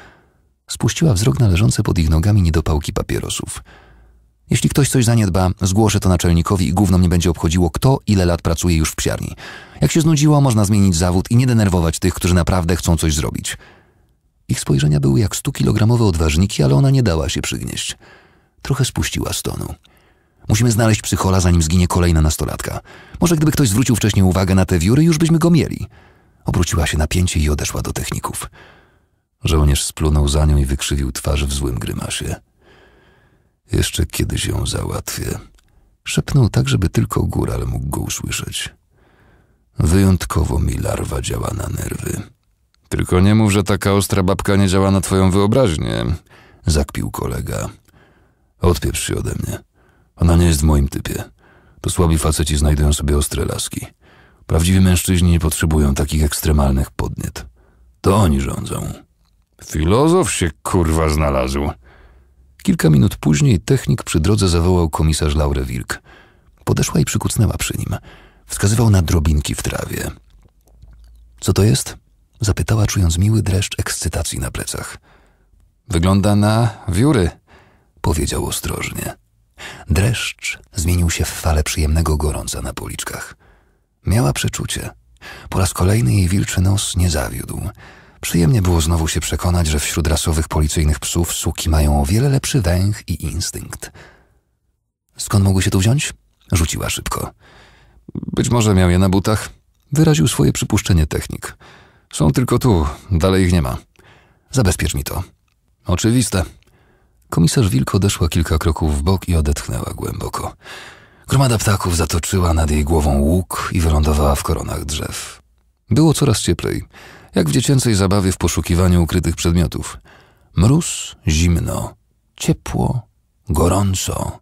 Spuściła wzrok na leżące pod ich nogami niedopałki papierosów. Jeśli ktoś coś zaniedba, zgłoszę to naczelnikowi i gówno mnie będzie obchodziło, kto ile lat pracuje już w psiarni. Jak się znudziło, można zmienić zawód i nie denerwować tych, którzy naprawdę chcą coś zrobić. Ich spojrzenia były jak stukilogramowe odważniki, ale ona nie dała się przygnieść trochę spuściła z tonu. Musimy znaleźć psychola, zanim zginie kolejna nastolatka. Może gdyby ktoś zwrócił wcześniej uwagę na te wióry, już byśmy go mieli. Obróciła się napięcie i odeszła do techników. Żołnierz splunął za nią i wykrzywił twarz w złym grymasie. Jeszcze kiedyś ją załatwię. Szepnął tak, żeby tylko góral mógł go usłyszeć. Wyjątkowo mi larwa działa na nerwy. Tylko nie mów, że taka ostra babka nie działa na twoją wyobraźnię, zakpił kolega. Odpieprz się ode mnie. Ona nie jest w moim typie. To słabi faceci znajdują sobie ostre laski. Prawdziwi mężczyźni nie potrzebują takich ekstremalnych podniet. To oni rządzą. Filozof się kurwa znalazł. Kilka minut później technik przy drodze zawołał komisarz Laurę Wilk. Podeszła i przykucnęła przy nim. Wskazywał na drobinki w trawie. Co to jest? Zapytała, czując miły dreszcz ekscytacji na plecach. Wygląda na wióry, powiedział ostrożnie. Dreszcz zmienił się w fale przyjemnego gorąca na policzkach. Miała przeczucie. Po raz kolejny jej wilczy nos nie zawiódł. Przyjemnie było znowu się przekonać, że wśród rasowych policyjnych psów suki mają o wiele lepszy węch i instynkt. Skąd mogły się tu wziąć? Rzuciła szybko. Być może miał je na butach. Wyraził swoje przypuszczenie technik. Są tylko tu, dalej ich nie ma. Zabezpiecz mi to. Oczywiste, Komisarz Wilk odeszła kilka kroków w bok i odetchnęła głęboko. Gromada ptaków zatoczyła nad jej głową łuk i wylądowała w koronach drzew. Było coraz cieplej, jak w dziecięcej zabawie w poszukiwaniu ukrytych przedmiotów. Mróz, zimno, ciepło, gorąco.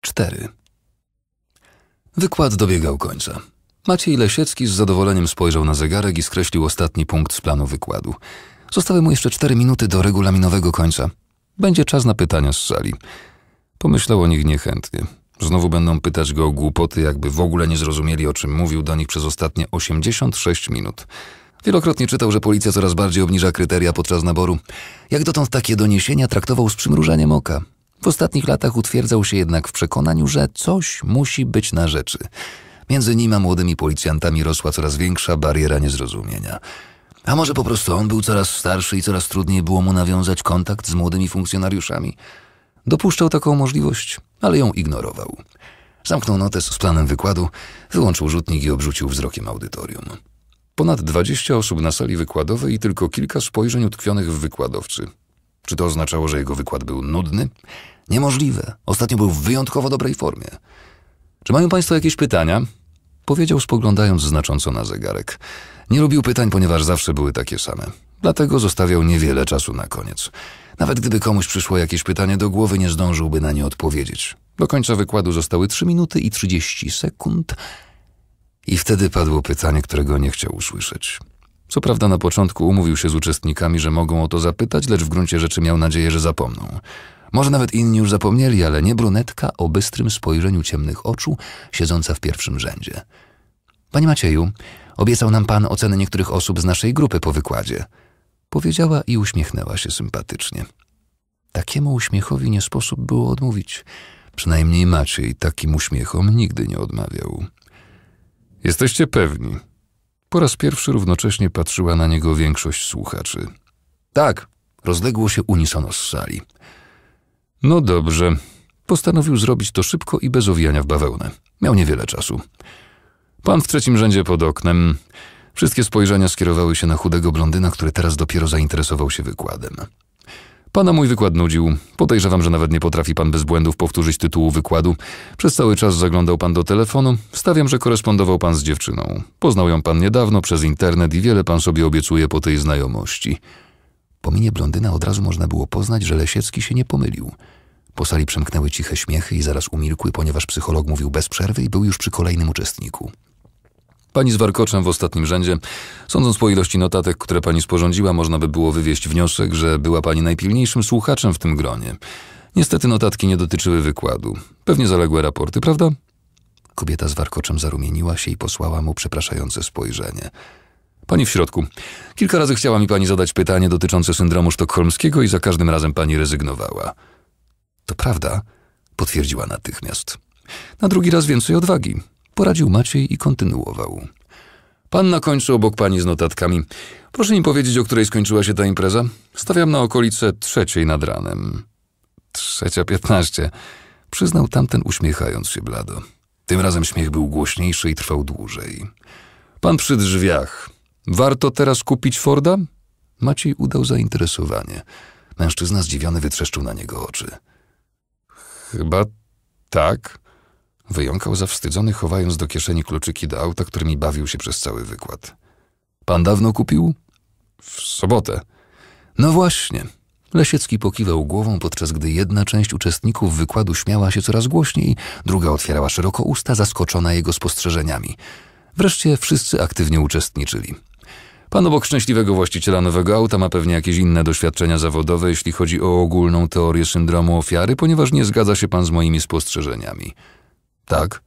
4. Wykład dobiegał końca. Maciej Lesiecki z zadowoleniem spojrzał na zegarek i skreślił ostatni punkt z planu wykładu – Zostały mu jeszcze cztery minuty do regulaminowego końca. Będzie czas na pytania z sali. Pomyślał o nich niechętnie. Znowu będą pytać go o głupoty, jakby w ogóle nie zrozumieli, o czym mówił do nich przez ostatnie 86 minut. Wielokrotnie czytał, że policja coraz bardziej obniża kryteria podczas naboru. Jak dotąd takie doniesienia traktował z przymrużeniem oka. W ostatnich latach utwierdzał się jednak w przekonaniu, że coś musi być na rzeczy. Między nim a młodymi policjantami rosła coraz większa bariera niezrozumienia. A może po prostu on był coraz starszy i coraz trudniej było mu nawiązać kontakt z młodymi funkcjonariuszami? Dopuszczał taką możliwość, ale ją ignorował. Zamknął notes z planem wykładu, wyłączył rzutnik i obrzucił wzrokiem audytorium. Ponad dwadzieścia osób na sali wykładowej i tylko kilka spojrzeń utkwionych w wykładowcy. Czy to oznaczało, że jego wykład był nudny? Niemożliwe. Ostatnio był w wyjątkowo dobrej formie. Czy mają Państwo jakieś pytania? Powiedział spoglądając znacząco na zegarek. Nie lubił pytań, ponieważ zawsze były takie same. Dlatego zostawiał niewiele czasu na koniec. Nawet gdyby komuś przyszło jakieś pytanie do głowy, nie zdążyłby na nie odpowiedzieć. Do końca wykładu zostały 3 minuty i 30 sekund. I wtedy padło pytanie, którego nie chciał usłyszeć. Co prawda na początku umówił się z uczestnikami, że mogą o to zapytać, lecz w gruncie rzeczy miał nadzieję, że zapomną. Może nawet inni już zapomnieli, ale nie brunetka o bystrym spojrzeniu ciemnych oczu, siedząca w pierwszym rzędzie. Panie Macieju, Obiecał nam pan ocenę niektórych osób z naszej grupy po wykładzie. Powiedziała i uśmiechnęła się sympatycznie. Takiemu uśmiechowi nie sposób było odmówić. Przynajmniej Maciej takim uśmiechom nigdy nie odmawiał. Jesteście pewni? Po raz pierwszy równocześnie patrzyła na niego większość słuchaczy. Tak, rozległo się unisono z sali. No dobrze. Postanowił zrobić to szybko i bez owijania w bawełnę. Miał niewiele czasu. Pan w trzecim rzędzie pod oknem. Wszystkie spojrzenia skierowały się na chudego blondyna, który teraz dopiero zainteresował się wykładem. Pana mój wykład nudził. Podejrzewam, że nawet nie potrafi pan bez błędów powtórzyć tytułu wykładu. Przez cały czas zaglądał pan do telefonu. Stawiam, że korespondował pan z dziewczyną. Poznał ją pan niedawno przez internet i wiele pan sobie obiecuje po tej znajomości. Po minie blondyna od razu można było poznać, że Lesiecki się nie pomylił. Po sali przemknęły ciche śmiechy i zaraz umilkły, ponieważ psycholog mówił bez przerwy i był już przy kolejnym uczestniku. Pani z warkoczem w ostatnim rzędzie. Sądząc po ilości notatek, które pani sporządziła, można by było wywieść wniosek, że była pani najpilniejszym słuchaczem w tym gronie. Niestety notatki nie dotyczyły wykładu. Pewnie zaległe raporty, prawda? Kobieta z warkoczem zarumieniła się i posłała mu przepraszające spojrzenie. Pani w środku. Kilka razy chciała mi pani zadać pytanie dotyczące syndromu sztokholmskiego i za każdym razem pani rezygnowała. To prawda, potwierdziła natychmiast. Na drugi raz więcej odwagi. Poradził Maciej i kontynuował. Pan na końcu obok pani z notatkami. Proszę mi powiedzieć, o której skończyła się ta impreza? Stawiam na okolice trzeciej nad ranem. Trzecia piętnaście. Przyznał tamten uśmiechając się blado. Tym razem śmiech był głośniejszy i trwał dłużej. Pan przy drzwiach. Warto teraz kupić Forda? Maciej udał zainteresowanie. Mężczyzna zdziwiony wytrzeszczył na niego oczy. Chyba tak, Wyjąkał zawstydzony, chowając do kieszeni kluczyki do auta, którymi bawił się przez cały wykład. Pan dawno kupił? W sobotę. No właśnie. Lesiecki pokiwał głową, podczas gdy jedna część uczestników wykładu śmiała się coraz głośniej, druga otwierała szeroko usta, zaskoczona jego spostrzeżeniami. Wreszcie wszyscy aktywnie uczestniczyli. Pan obok szczęśliwego właściciela nowego auta ma pewnie jakieś inne doświadczenia zawodowe, jeśli chodzi o ogólną teorię syndromu ofiary, ponieważ nie zgadza się pan z moimi spostrzeżeniami. Tak.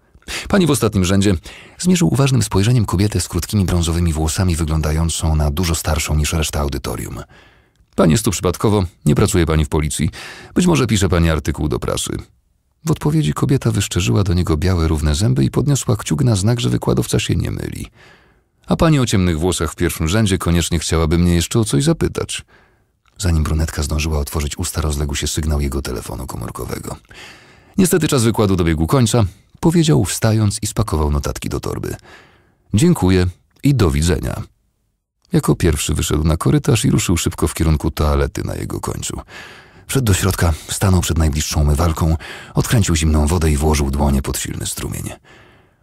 Pani w ostatnim rzędzie zmierzył uważnym spojrzeniem kobietę z krótkimi brązowymi włosami, wyglądającą na dużo starszą niż reszta audytorium. Pani jest tu przypadkowo, nie pracuje pani w policji. Być może pisze pani artykuł do prasy. W odpowiedzi kobieta wyszczerzyła do niego białe, równe zęby i podniosła kciuk na znak, że wykładowca się nie myli. A pani o ciemnych włosach w pierwszym rzędzie koniecznie chciałaby mnie jeszcze o coś zapytać. Zanim brunetka zdążyła otworzyć usta, rozległ się sygnał jego telefonu komórkowego. Niestety czas wykładu dobiegł końca powiedział wstając i spakował notatki do torby. Dziękuję i do widzenia. Jako pierwszy wyszedł na korytarz i ruszył szybko w kierunku toalety na jego końcu. Wszedł do środka, stanął przed najbliższą mywalką, odkręcił zimną wodę i włożył dłonie pod silny strumień.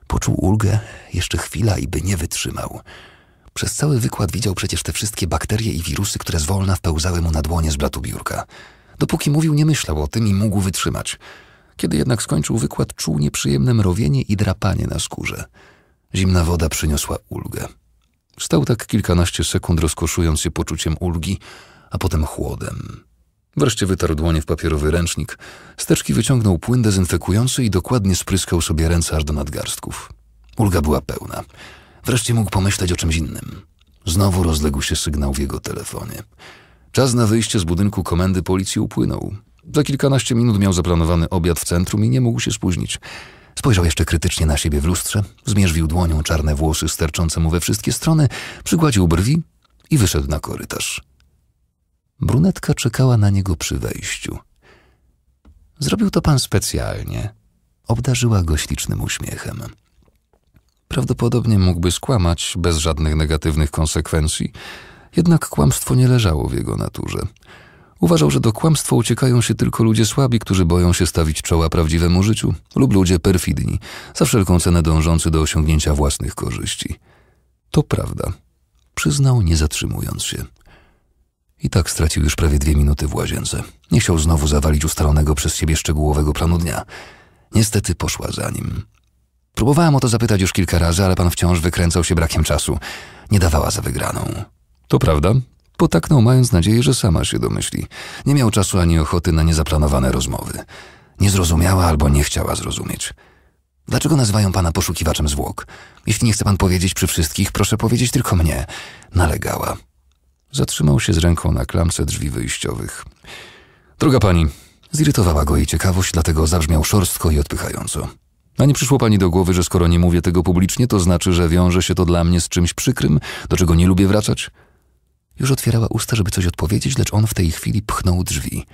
Poczuł ulgę, jeszcze chwila i by nie wytrzymał. Przez cały wykład widział przecież te wszystkie bakterie i wirusy, które zwolna wpełzały mu na dłonie z blatu biurka. Dopóki mówił, nie myślał o tym i mógł wytrzymać. Kiedy jednak skończył wykład, czuł nieprzyjemne mrowienie i drapanie na skórze. Zimna woda przyniosła ulgę. Stał tak kilkanaście sekund, rozkoszując się poczuciem ulgi, a potem chłodem. Wreszcie wytarł dłonie w papierowy ręcznik, steczki wyciągnął płyn dezynfekujący i dokładnie spryskał sobie ręce aż do nadgarstków. Ulga była pełna. Wreszcie mógł pomyśleć o czymś innym. Znowu rozległ się sygnał w jego telefonie. Czas na wyjście z budynku komendy policji upłynął. Za kilkanaście minut miał zaplanowany obiad w centrum i nie mógł się spóźnić. Spojrzał jeszcze krytycznie na siebie w lustrze, zmierzwił dłonią czarne włosy sterczące mu we wszystkie strony, przygładził brwi i wyszedł na korytarz. Brunetka czekała na niego przy wejściu. Zrobił to pan specjalnie. Obdarzyła go ślicznym uśmiechem. Prawdopodobnie mógłby skłamać bez żadnych negatywnych konsekwencji, jednak kłamstwo nie leżało w jego naturze. Uważał, że do kłamstwa uciekają się tylko ludzie słabi, którzy boją się stawić czoła prawdziwemu życiu, lub ludzie perfidni, za wszelką cenę dążący do osiągnięcia własnych korzyści. To prawda, przyznał, nie zatrzymując się. I tak stracił już prawie dwie minuty w łazience. Nie chciał znowu zawalić ustalonego przez siebie szczegółowego planu dnia. Niestety poszła za nim. Próbowałem o to zapytać już kilka razy, ale pan wciąż wykręcał się brakiem czasu. Nie dawała za wygraną. To prawda, Potaknął, no, mając nadzieję, że sama się domyśli. Nie miał czasu ani ochoty na niezaplanowane rozmowy. Nie zrozumiała albo nie chciała zrozumieć. Dlaczego nazywają pana poszukiwaczem zwłok? Jeśli nie chce pan powiedzieć przy wszystkich, proszę powiedzieć tylko mnie. Nalegała. Zatrzymał się z ręką na klamce drzwi wyjściowych. Druga pani. Zirytowała go jej ciekawość, dlatego zabrzmiał szorstko i odpychająco. A nie przyszło pani do głowy, że skoro nie mówię tego publicznie, to znaczy, że wiąże się to dla mnie z czymś przykrym, do czego nie lubię wracać? Już otwierała usta, żeby coś odpowiedzieć, lecz on w tej chwili pchnął drzwi.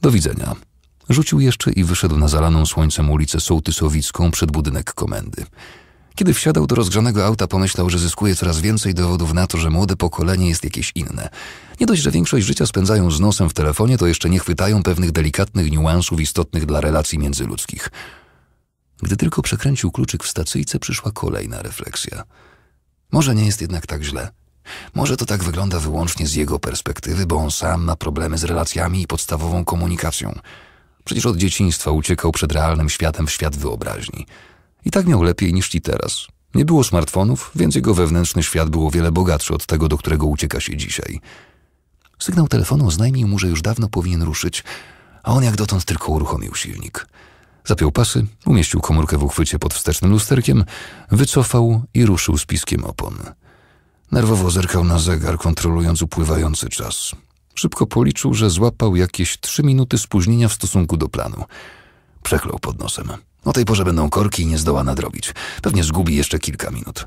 Do widzenia. Rzucił jeszcze i wyszedł na zalaną słońcem ulicę Sołtysowicką przed budynek komendy. Kiedy wsiadał do rozgrzanego auta, pomyślał, że zyskuje coraz więcej dowodów na to, że młode pokolenie jest jakieś inne. Nie dość, że większość życia spędzają z nosem w telefonie, to jeszcze nie chwytają pewnych delikatnych niuansów istotnych dla relacji międzyludzkich. Gdy tylko przekręcił kluczyk w stacyjce, przyszła kolejna refleksja. Może nie jest jednak tak źle. Może to tak wygląda wyłącznie z jego perspektywy, bo on sam ma problemy z relacjami i podstawową komunikacją. Przecież od dzieciństwa uciekał przed realnym światem w świat wyobraźni. I tak miał lepiej niż ci teraz. Nie było smartfonów, więc jego wewnętrzny świat był o wiele bogatszy od tego, do którego ucieka się dzisiaj. Sygnał telefonu oznajmił mu, że już dawno powinien ruszyć, a on jak dotąd tylko uruchomił silnik. Zapiął pasy, umieścił komórkę w uchwycie pod wstecznym lusterkiem, wycofał i ruszył z piskiem opon. Nerwowo zerkał na zegar, kontrolując upływający czas. Szybko policzył, że złapał jakieś trzy minuty spóźnienia w stosunku do planu. Przechlął pod nosem. O tej porze będą korki i nie zdoła nadrobić. Pewnie zgubi jeszcze kilka minut.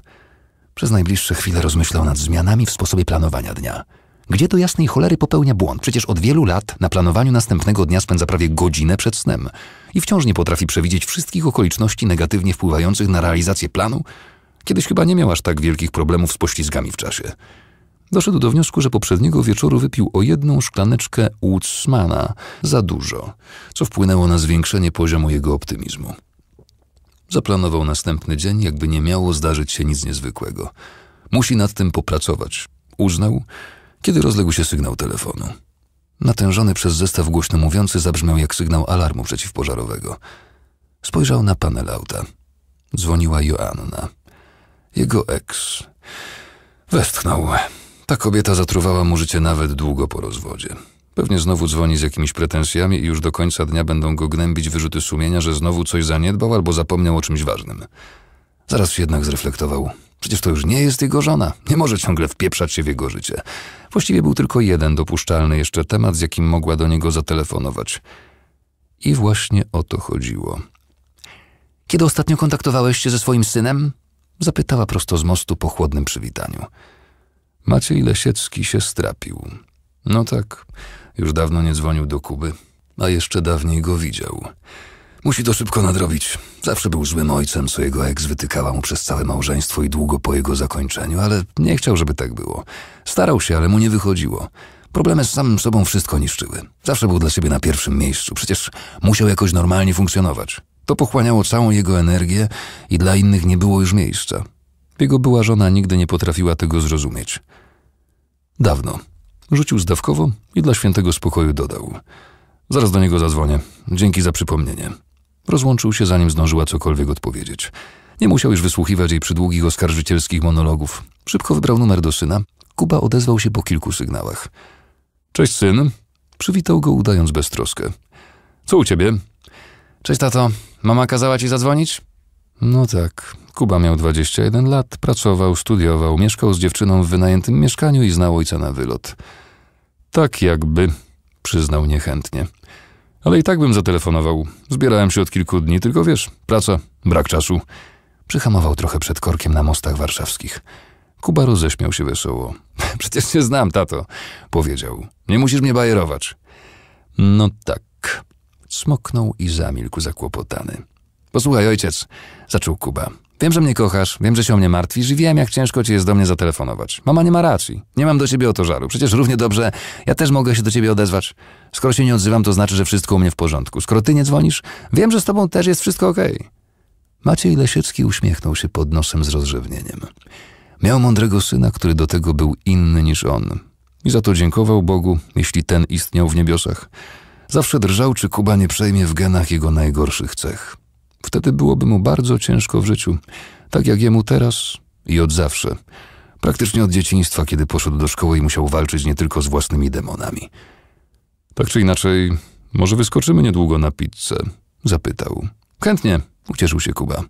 Przez najbliższe chwile rozmyślał nad zmianami w sposobie planowania dnia. Gdzie to jasnej cholery popełnia błąd? Przecież od wielu lat na planowaniu następnego dnia spędza prawie godzinę przed snem i wciąż nie potrafi przewidzieć wszystkich okoliczności negatywnie wpływających na realizację planu Kiedyś chyba nie miał aż tak wielkich problemów z poślizgami w czasie. Doszedł do wniosku, że poprzedniego wieczoru wypił o jedną szklaneczkę Utsmana za dużo, co wpłynęło na zwiększenie poziomu jego optymizmu. Zaplanował następny dzień, jakby nie miało zdarzyć się nic niezwykłego. Musi nad tym popracować. Uznał, kiedy rozległ się sygnał telefonu. Natężony przez zestaw głośno mówiący zabrzmiał jak sygnał alarmu przeciwpożarowego. Spojrzał na panel auta. Dzwoniła Joanna jego eks. Westchnął. Ta kobieta zatruwała mu życie nawet długo po rozwodzie. Pewnie znowu dzwoni z jakimiś pretensjami i już do końca dnia będą go gnębić wyrzuty sumienia, że znowu coś zaniedbał albo zapomniał o czymś ważnym. Zaraz się jednak zreflektował. Przecież to już nie jest jego żona. Nie może ciągle wpieprzać się w jego życie. Właściwie był tylko jeden dopuszczalny jeszcze temat, z jakim mogła do niego zatelefonować. I właśnie o to chodziło. Kiedy ostatnio kontaktowałeś się ze swoim synem? Zapytała prosto z mostu po chłodnym przywitaniu. Maciej Lesiecki się strapił. No tak, już dawno nie dzwonił do Kuby, a jeszcze dawniej go widział. Musi to szybko nadrobić. Zawsze był złym ojcem, co jego eks wytykała mu przez całe małżeństwo i długo po jego zakończeniu, ale nie chciał, żeby tak było. Starał się, ale mu nie wychodziło. Problemy z samym sobą wszystko niszczyły. Zawsze był dla siebie na pierwszym miejscu. Przecież musiał jakoś normalnie funkcjonować. To pochłaniało całą jego energię i dla innych nie było już miejsca. Jego była żona nigdy nie potrafiła tego zrozumieć. Dawno. Rzucił zdawkowo i dla świętego spokoju dodał. Zaraz do niego zadzwonię. Dzięki za przypomnienie. Rozłączył się, zanim zdążyła cokolwiek odpowiedzieć. Nie musiał już wysłuchiwać jej przydługich oskarżycielskich monologów. Szybko wybrał numer do syna. Kuba odezwał się po kilku sygnałach. Cześć syn. Przywitał go udając beztroskę. Co u ciebie? Cześć tato. Mama kazała ci zadzwonić? No tak. Kuba miał 21 lat, pracował, studiował, mieszkał z dziewczyną w wynajętym mieszkaniu i znał ojca na wylot. Tak jakby, przyznał niechętnie. Ale i tak bym zatelefonował. Zbierałem się od kilku dni, tylko wiesz, praca, brak czasu. Przyhamował trochę przed korkiem na mostach warszawskich. Kuba roześmiał się wesoło. Przecież nie znam, tato, powiedział. Nie musisz mnie bajerować. No tak, Smoknął i zamilkł zakłopotany. Posłuchaj, ojciec, zaczął Kuba. Wiem, że mnie kochasz, wiem, że się o mnie martwisz i wiem, jak ciężko ci jest do mnie zatelefonować. Mama nie ma racji. Nie mam do ciebie oto żaru. Przecież równie dobrze ja też mogę się do ciebie odezwać. Skoro się nie odzywam, to znaczy, że wszystko u mnie w porządku. Skoro ty nie dzwonisz, wiem, że z tobą też jest wszystko okej. Okay. Maciej Lesiecki uśmiechnął się pod nosem z rozrzewnieniem. Miał mądrego syna, który do tego był inny niż on. I za to dziękował Bogu, jeśli ten istniał w niebiosach. Zawsze drżał, czy Kuba nie przejmie w genach jego najgorszych cech. Wtedy byłoby mu bardzo ciężko w życiu, tak jak jemu teraz i od zawsze. Praktycznie od dzieciństwa, kiedy poszedł do szkoły i musiał walczyć nie tylko z własnymi demonami. Tak czy inaczej, może wyskoczymy niedługo na pizzę? Zapytał. Chętnie, ucieszył się Kuba.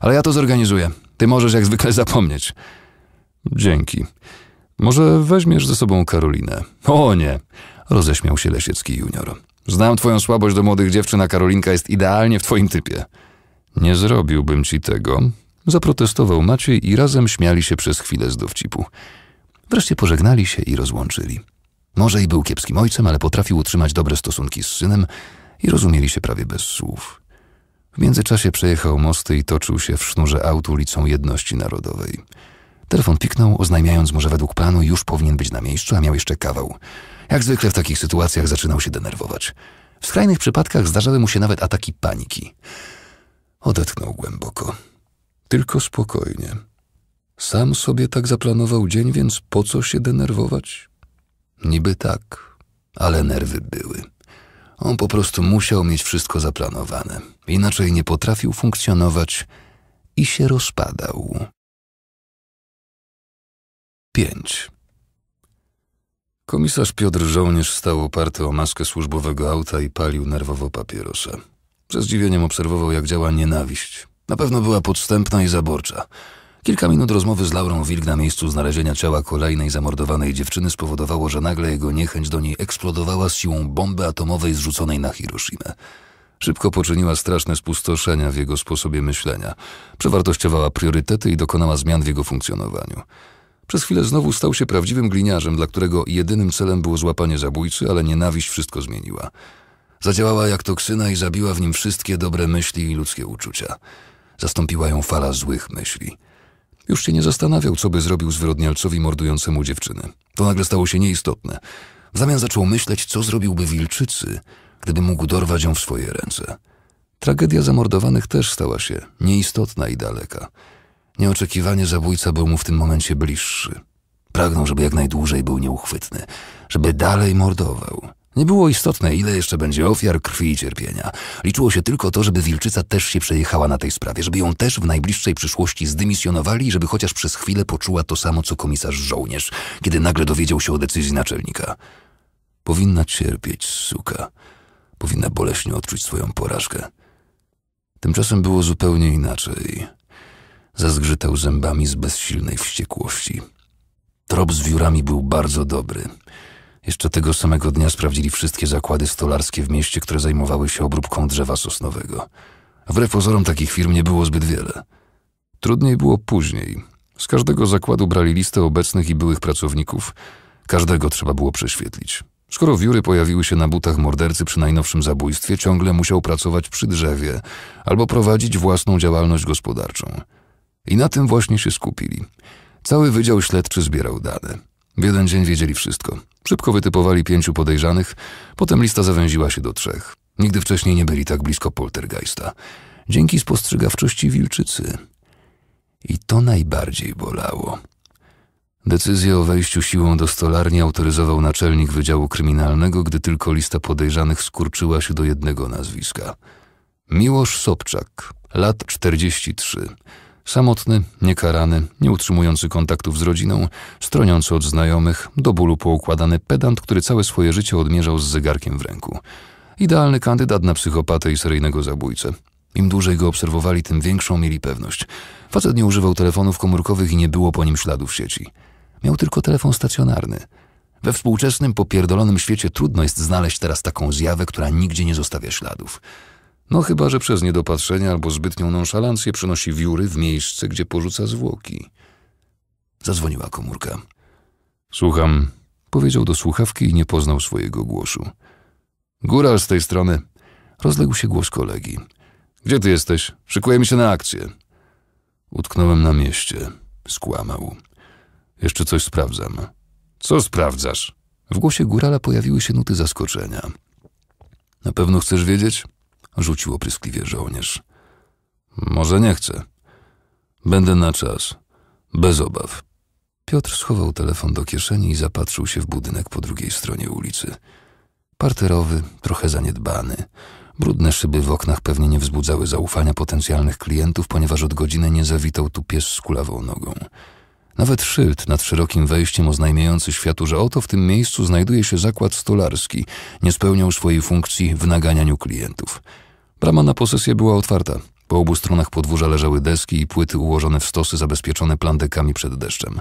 Ale ja to zorganizuję. Ty możesz jak zwykle zapomnieć. Dzięki. Może weźmiesz ze sobą Karolinę? O nie! roześmiał się Lesiecki junior. Znam twoją słabość do młodych dziewczyn, a Karolinka jest idealnie w twoim typie. Nie zrobiłbym ci tego. Zaprotestował Maciej i razem śmiali się przez chwilę z dowcipu. Wreszcie pożegnali się i rozłączyli. Może i był kiepskim ojcem, ale potrafił utrzymać dobre stosunki z synem i rozumieli się prawie bez słów. W międzyczasie przejechał mosty i toczył się w sznurze aut ulicą Jedności Narodowej. Telefon piknął, oznajmiając mu, że według planu już powinien być na miejscu, a miał jeszcze kawał. Jak zwykle w takich sytuacjach zaczynał się denerwować. W skrajnych przypadkach zdarzały mu się nawet ataki paniki. Odetchnął głęboko. Tylko spokojnie. Sam sobie tak zaplanował dzień, więc po co się denerwować? Niby tak, ale nerwy były. On po prostu musiał mieć wszystko zaplanowane, inaczej nie potrafił funkcjonować i się rozpadał. 5. Komisarz Piotr Żołnierz stał oparty o maskę służbowego auta i palił nerwowo papierosa. Ze zdziwieniem obserwował, jak działa nienawiść. Na pewno była podstępna i zaborcza. Kilka minut rozmowy z Laurą Wilk na miejscu znalezienia ciała kolejnej zamordowanej dziewczyny spowodowało, że nagle jego niechęć do niej eksplodowała z siłą bomby atomowej zrzuconej na Hiroshimę. Szybko poczyniła straszne spustoszenia w jego sposobie myślenia, przewartościowała priorytety i dokonała zmian w jego funkcjonowaniu. Przez chwilę znowu stał się prawdziwym gliniarzem, dla którego jedynym celem było złapanie zabójcy, ale nienawiść wszystko zmieniła. Zadziałała jak toksyna i zabiła w nim wszystkie dobre myśli i ludzkie uczucia. Zastąpiła ją fala złych myśli. Już się nie zastanawiał, co by zrobił zwyrodnialcowi mordującemu dziewczyny. To nagle stało się nieistotne. W zamian zaczął myśleć, co zrobiłby wilczycy, gdyby mógł dorwać ją w swoje ręce. Tragedia zamordowanych też stała się nieistotna i daleka. Nieoczekiwanie zabójca był mu w tym momencie bliższy. Pragnął, żeby jak najdłużej był nieuchwytny, żeby dalej mordował. Nie było istotne, ile jeszcze będzie ofiar krwi i cierpienia. Liczyło się tylko to, żeby Wilczyca też się przejechała na tej sprawie, żeby ją też w najbliższej przyszłości zdymisjonowali i żeby chociaż przez chwilę poczuła to samo, co komisarz żołnierz, kiedy nagle dowiedział się o decyzji naczelnika. Powinna cierpieć, suka. Powinna boleśnie odczuć swoją porażkę. Tymczasem było zupełnie inaczej zazgrzytał zębami z bezsilnej wściekłości. Trop z wiórami był bardzo dobry. Jeszcze tego samego dnia sprawdzili wszystkie zakłady stolarskie w mieście, które zajmowały się obróbką drzewa sosnowego. Wbrew pozorom takich firm nie było zbyt wiele. Trudniej było później. Z każdego zakładu brali listę obecnych i byłych pracowników. Każdego trzeba było prześwietlić. Skoro wióry pojawiły się na butach mordercy przy najnowszym zabójstwie, ciągle musiał pracować przy drzewie albo prowadzić własną działalność gospodarczą – i na tym właśnie się skupili. Cały wydział śledczy zbierał dane. W jeden dzień wiedzieli wszystko. Szybko wytypowali pięciu podejrzanych, potem lista zawęziła się do trzech. Nigdy wcześniej nie byli tak blisko poltergeista. Dzięki spostrzegawczości wilczycy. I to najbardziej bolało. Decyzję o wejściu siłą do stolarni autoryzował naczelnik Wydziału Kryminalnego, gdy tylko lista podejrzanych skurczyła się do jednego nazwiska. Miłosz Sobczak, lat 43 Samotny, niekarany, nie utrzymujący kontaktów z rodziną, stroniący od znajomych, do bólu poukładany pedant, który całe swoje życie odmierzał z zegarkiem w ręku. Idealny kandydat na psychopatę i seryjnego zabójcę. Im dłużej go obserwowali, tym większą mieli pewność. Facet nie używał telefonów komórkowych i nie było po nim śladów sieci. Miał tylko telefon stacjonarny. We współczesnym, popierdolonym świecie trudno jest znaleźć teraz taką zjawę, która nigdzie nie zostawia śladów. No chyba, że przez niedopatrzenie albo zbytnią nonszalancję przynosi wióry w miejsce, gdzie porzuca zwłoki. Zadzwoniła komórka. Słucham, powiedział do słuchawki i nie poznał swojego głosu. Góral z tej strony. Rozległ się głos kolegi. Gdzie ty jesteś? Szykujemy się na akcję. Utknąłem na mieście. Skłamał. Jeszcze coś sprawdzam. Co sprawdzasz? W głosie górala pojawiły się nuty zaskoczenia. Na pewno chcesz wiedzieć? rzucił opryskliwie żołnierz. Może nie chcę. Będę na czas. Bez obaw. Piotr schował telefon do kieszeni i zapatrzył się w budynek po drugiej stronie ulicy. Parterowy, trochę zaniedbany. Brudne szyby w oknach pewnie nie wzbudzały zaufania potencjalnych klientów, ponieważ od godziny nie zawitał tu pies z kulawą nogą. Nawet szyld nad szerokim wejściem oznajmiający światu, że oto w tym miejscu znajduje się zakład stolarski, nie spełniał swojej funkcji w naganianiu klientów. Brama na posesję była otwarta. Po obu stronach podwórza leżały deski i płyty ułożone w stosy zabezpieczone plandekami przed deszczem.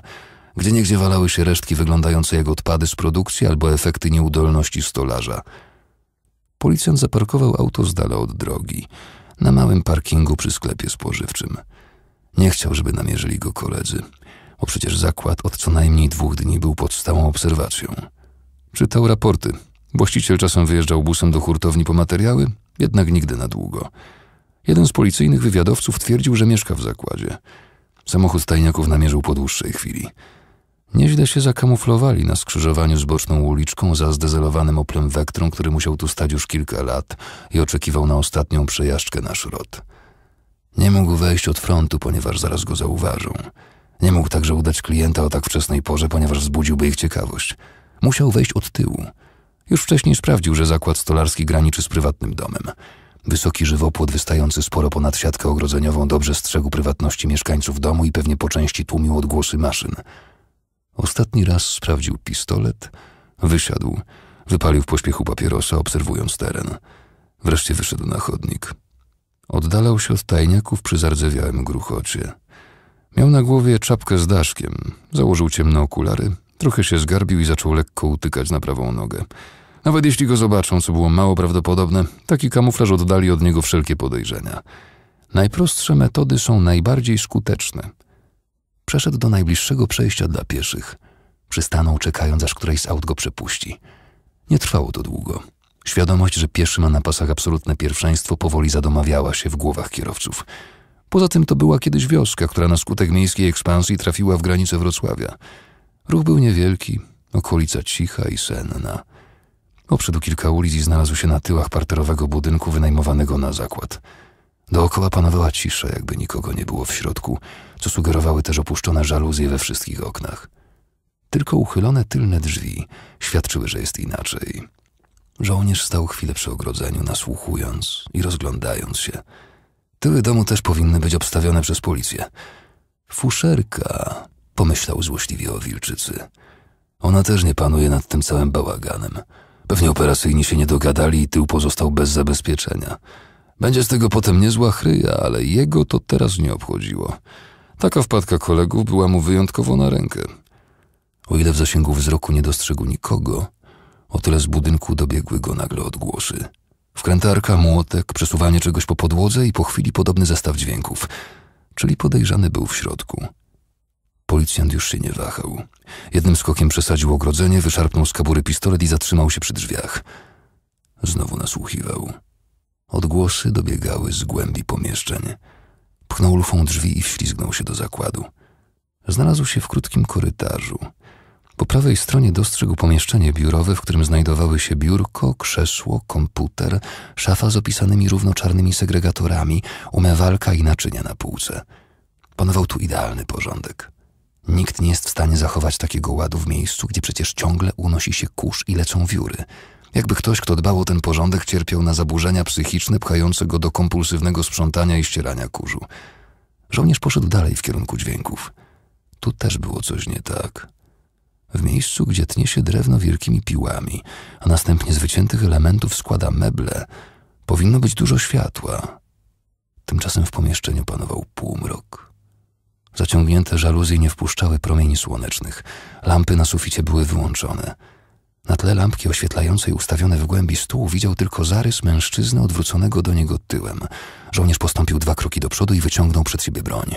Gdzie niegdzie walały się resztki wyglądające jak odpady z produkcji albo efekty nieudolności stolarza. Policjant zaparkował auto z dala od drogi, na małym parkingu przy sklepie spożywczym. Nie chciał, żeby namierzyli go koledzy, bo przecież zakład od co najmniej dwóch dni był pod stałą obserwacją. Czytał raporty. Właściciel czasem wyjeżdżał busem do hurtowni po materiały, jednak nigdy na długo. Jeden z policyjnych wywiadowców twierdził, że mieszka w zakładzie. Samochód tajniaków namierzył po dłuższej chwili. Nieźle się zakamuflowali na skrzyżowaniu z boczną uliczką za zdezelowanym oplem wektrą, który musiał tu stać już kilka lat i oczekiwał na ostatnią przejażdżkę na szrot. Nie mógł wejść od frontu, ponieważ zaraz go zauważą. Nie mógł także udać klienta o tak wczesnej porze, ponieważ wzbudziłby ich ciekawość. Musiał wejść od tyłu – już wcześniej sprawdził, że zakład stolarski graniczy z prywatnym domem. Wysoki żywopłot wystający sporo ponad siatkę ogrodzeniową dobrze strzegł prywatności mieszkańców domu i pewnie po części tłumił odgłosy maszyn. Ostatni raz sprawdził pistolet, wysiadł, wypalił w pośpiechu papierosa, obserwując teren. Wreszcie wyszedł na chodnik. Oddalał się od tajniaków przy zardzewiałym gruchocie. Miał na głowie czapkę z daszkiem, założył ciemne okulary, trochę się zgarbił i zaczął lekko utykać na prawą nogę. Nawet jeśli go zobaczą, co było mało prawdopodobne, taki kamuflaż oddali od niego wszelkie podejrzenia. Najprostsze metody są najbardziej skuteczne. Przeszedł do najbliższego przejścia dla pieszych. Przystanął, czekając, aż któryś z aut go przepuści. Nie trwało to długo. Świadomość, że pieszy ma na pasach absolutne pierwszeństwo, powoli zadomawiała się w głowach kierowców. Poza tym to była kiedyś wioska, która na skutek miejskiej ekspansji trafiła w granice Wrocławia. Ruch był niewielki, okolica cicha i senna. Obszedł kilka ulic i znalazł się na tyłach parterowego budynku wynajmowanego na zakład. Dookoła panowała cisza, jakby nikogo nie było w środku, co sugerowały też opuszczone żaluzje we wszystkich oknach. Tylko uchylone tylne drzwi świadczyły, że jest inaczej. Żołnierz stał chwilę przy ogrodzeniu, nasłuchując i rozglądając się. Tyły domu też powinny być obstawione przez policję. Fuszerka, pomyślał złośliwie o wilczycy. Ona też nie panuje nad tym całym bałaganem. Pewnie operacyjni się nie dogadali i tył pozostał bez zabezpieczenia. Będzie z tego potem niezła chryja, ale jego to teraz nie obchodziło. Taka wpadka kolegów była mu wyjątkowo na rękę. O ile w zasięgu wzroku nie dostrzegł nikogo, o tyle z budynku dobiegły go nagle odgłosy. Wkrętarka, młotek, przesuwanie czegoś po podłodze i po chwili podobny zestaw dźwięków. Czyli podejrzany był w środku. Policjant już się nie wahał. Jednym skokiem przesadził ogrodzenie, wyszarpnął z kabury pistolet i zatrzymał się przy drzwiach. Znowu nasłuchiwał. Odgłosy dobiegały z głębi pomieszczeń. Pchnął lufą drzwi i wślizgnął się do zakładu. Znalazł się w krótkim korytarzu. Po prawej stronie dostrzegł pomieszczenie biurowe, w którym znajdowały się biurko, krzesło, komputer, szafa z opisanymi równoczarnymi segregatorami, umywalka i naczynia na półce. Panował tu idealny porządek. Nikt nie jest w stanie zachować takiego ładu w miejscu, gdzie przecież ciągle unosi się kurz i lecą wióry. Jakby ktoś, kto dbał o ten porządek, cierpiał na zaburzenia psychiczne pchające go do kompulsywnego sprzątania i ścierania kurzu. Żołnierz poszedł dalej w kierunku dźwięków. Tu też było coś nie tak. W miejscu, gdzie tnie się drewno wielkimi piłami, a następnie z wyciętych elementów składa meble, powinno być dużo światła. Tymczasem w pomieszczeniu panował półmrok. Zaciągnięte żaluzje nie wpuszczały promieni słonecznych. Lampy na suficie były wyłączone. Na tle lampki oświetlającej ustawione w głębi stół widział tylko zarys mężczyzny odwróconego do niego tyłem. Żołnierz postąpił dwa kroki do przodu i wyciągnął przed siebie broń.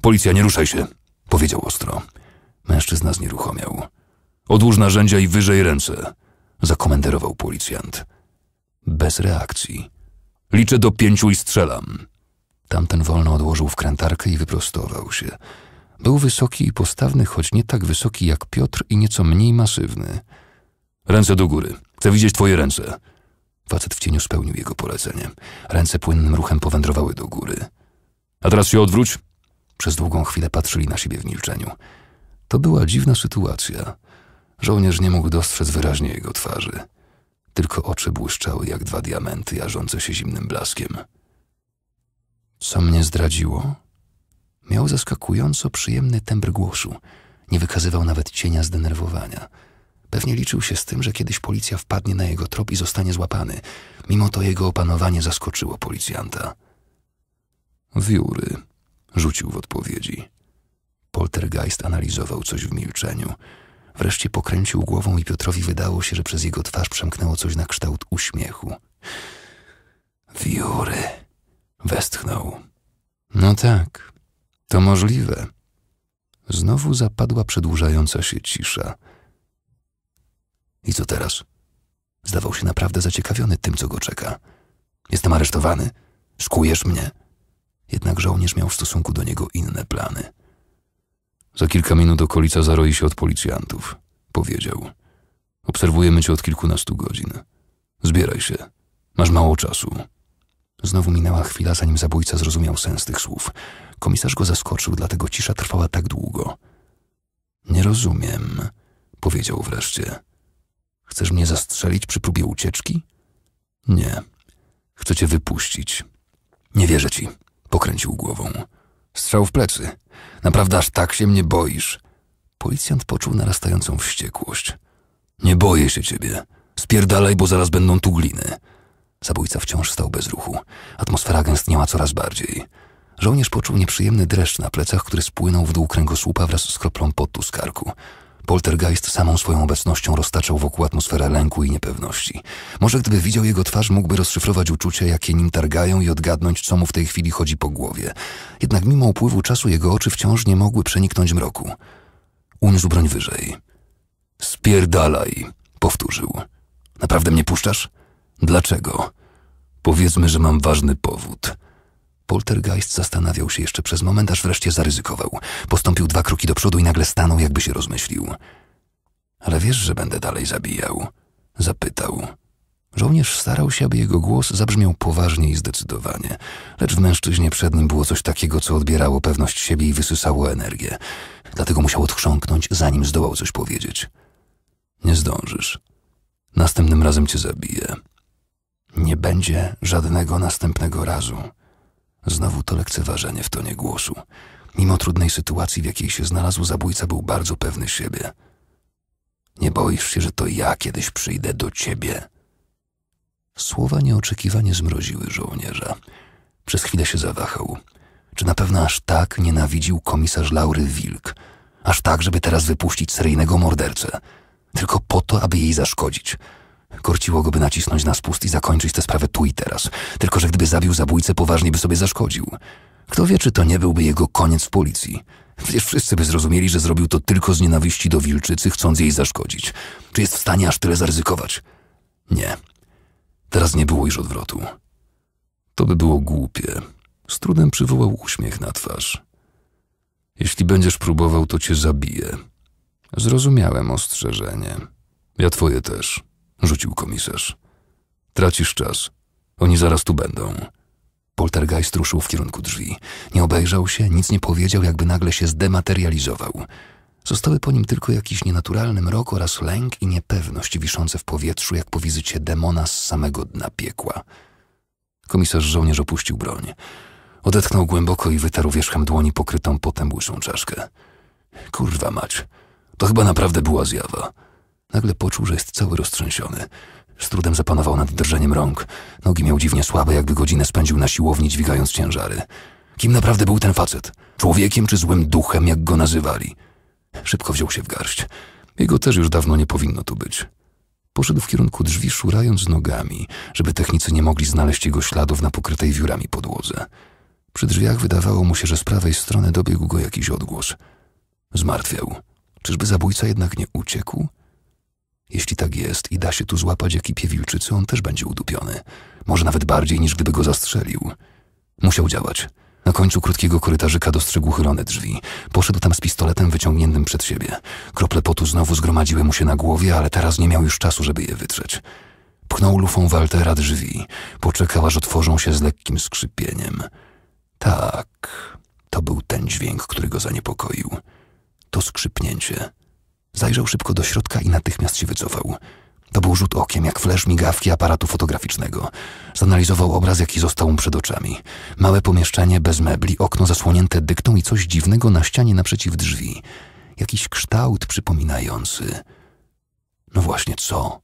Policja, nie ruszaj się! powiedział ostro. Mężczyzna znieruchomiał. Odłóż narzędzia i wyżej ręce! zakomenderował policjant. Bez reakcji. Liczę do pięciu i strzelam. Tamten wolno odłożył wkrętarkę i wyprostował się. Był wysoki i postawny, choć nie tak wysoki jak Piotr i nieco mniej masywny. Ręce do góry. Chcę widzieć twoje ręce. Facet w cieniu spełnił jego polecenie. Ręce płynnym ruchem powędrowały do góry. A teraz się odwróć. Przez długą chwilę patrzyli na siebie w milczeniu. To była dziwna sytuacja. Żołnierz nie mógł dostrzec wyraźnie jego twarzy. Tylko oczy błyszczały jak dwa diamenty jarzące się zimnym blaskiem. Co mnie zdradziło? Miał zaskakująco przyjemny tembr głosu. Nie wykazywał nawet cienia zdenerwowania. Pewnie liczył się z tym, że kiedyś policja wpadnie na jego trop i zostanie złapany. Mimo to jego opanowanie zaskoczyło policjanta. Wióry, rzucił w odpowiedzi. Poltergeist analizował coś w milczeniu. Wreszcie pokręcił głową i Piotrowi wydało się, że przez jego twarz przemknęło coś na kształt uśmiechu. Wióry Westchnął. No tak, to możliwe. Znowu zapadła przedłużająca się cisza. I co teraz? Zdawał się naprawdę zaciekawiony tym, co go czeka. Jestem aresztowany. Szkujesz mnie. Jednak żołnierz miał w stosunku do niego inne plany. Za kilka minut okolica zaroi się od policjantów, powiedział. Obserwujemy cię od kilkunastu godzin. Zbieraj się. Masz mało czasu. Znowu minęła chwila, zanim zabójca zrozumiał sens tych słów. Komisarz go zaskoczył, dlatego cisza trwała tak długo. Nie rozumiem, powiedział wreszcie. Chcesz mnie zastrzelić przy próbie ucieczki? Nie. Chcę cię wypuścić. Nie wierzę ci, pokręcił głową. Strzał w plecy. Naprawdę aż tak się mnie boisz. Policjant poczuł narastającą wściekłość. Nie boję się ciebie. Spierdalaj, bo zaraz będą tu gliny. Zabójca wciąż stał bez ruchu. Atmosfera gęstniała coraz bardziej. Żołnierz poczuł nieprzyjemny dreszcz na plecach, który spłynął w dół kręgosłupa wraz z kroplą potu z karku. Poltergeist samą swoją obecnością roztaczał wokół atmosferę lęku i niepewności. Może gdyby widział jego twarz, mógłby rozszyfrować uczucia, jakie nim targają i odgadnąć, co mu w tej chwili chodzi po głowie. Jednak mimo upływu czasu jego oczy wciąż nie mogły przeniknąć mroku. Uniósł broń wyżej. Spierdalaj, powtórzył. Naprawdę mnie puszczasz? Dlaczego? Powiedzmy, że mam ważny powód. Poltergeist zastanawiał się jeszcze przez moment, aż wreszcie zaryzykował. Postąpił dwa kroki do przodu i nagle stanął, jakby się rozmyślił. Ale wiesz, że będę dalej zabijał? Zapytał. Żołnierz starał się, aby jego głos zabrzmiał poważnie i zdecydowanie, lecz w mężczyźnie przed nim było coś takiego, co odbierało pewność siebie i wysysało energię. Dlatego musiał odchrząknąć, zanim zdołał coś powiedzieć. Nie zdążysz. Następnym razem cię zabiję. Nie będzie żadnego następnego razu. Znowu to lekceważenie w tonie głosu. Mimo trudnej sytuacji, w jakiej się znalazł, zabójca był bardzo pewny siebie. Nie boisz się, że to ja kiedyś przyjdę do ciebie? Słowa nieoczekiwanie zmroziły żołnierza. Przez chwilę się zawahał. Czy na pewno aż tak nienawidził komisarz Laury Wilk? Aż tak, żeby teraz wypuścić seryjnego mordercę? Tylko po to, aby jej zaszkodzić – Korciło go, by nacisnąć na spust i zakończyć tę sprawę tu i teraz. Tylko, że gdyby zabił zabójcę, poważnie by sobie zaszkodził. Kto wie, czy to nie byłby jego koniec w policji. Przecież wszyscy by zrozumieli, że zrobił to tylko z nienawiści do wilczycy, chcąc jej zaszkodzić. Czy jest w stanie aż tyle zaryzykować? Nie. Teraz nie było już odwrotu. To by było głupie. Z trudem przywołał uśmiech na twarz. Jeśli będziesz próbował, to cię zabiję. Zrozumiałem ostrzeżenie. Ja twoje też rzucił komisarz. Tracisz czas. Oni zaraz tu będą. Poltergeist ruszył w kierunku drzwi. Nie obejrzał się, nic nie powiedział, jakby nagle się zdematerializował. Zostały po nim tylko jakiś nienaturalny mrok oraz lęk i niepewność wiszące w powietrzu, jak po wizycie demona z samego dna piekła. Komisarz żołnierz opuścił broń. Odetchnął głęboko i wytarł wierzchem dłoni pokrytą potem łysą czaszkę. Kurwa mać, to chyba naprawdę była zjawa. Nagle poczuł, że jest cały roztrzęsiony. Z trudem zapanował nad drżeniem rąk. Nogi miał dziwnie słabe, jakby godzinę spędził na siłowni dźwigając ciężary. Kim naprawdę był ten facet? Człowiekiem czy złym duchem, jak go nazywali? Szybko wziął się w garść. Jego też już dawno nie powinno tu być. Poszedł w kierunku drzwi, szurając nogami, żeby technicy nie mogli znaleźć jego śladów na pokrytej wiórami podłodze. Przy drzwiach wydawało mu się, że z prawej strony dobiegł go jakiś odgłos. Zmartwiał. Czyżby zabójca jednak nie uciekł? Jeśli tak jest i da się tu złapać jaki piewilczycy, on też będzie udupiony. Może nawet bardziej niż gdyby go zastrzelił. Musiał działać. Na końcu krótkiego korytarzyka dostrzegł chylone drzwi. Poszedł tam z pistoletem wyciągniętym przed siebie. Krople potu znowu zgromadziły mu się na głowie, ale teraz nie miał już czasu, żeby je wytrzeć. Pchnął lufą Waltera drzwi. Poczekał, aż otworzą się z lekkim skrzypieniem. Tak, to był ten dźwięk, który go zaniepokoił. To skrzypnięcie. Zajrzał szybko do środka i natychmiast się wycofał. To był rzut okiem, jak flesz migawki aparatu fotograficznego. Zanalizował obraz, jaki został mu przed oczami. Małe pomieszczenie bez mebli, okno zasłonięte dyktą i coś dziwnego na ścianie naprzeciw drzwi. Jakiś kształt przypominający. No właśnie, co?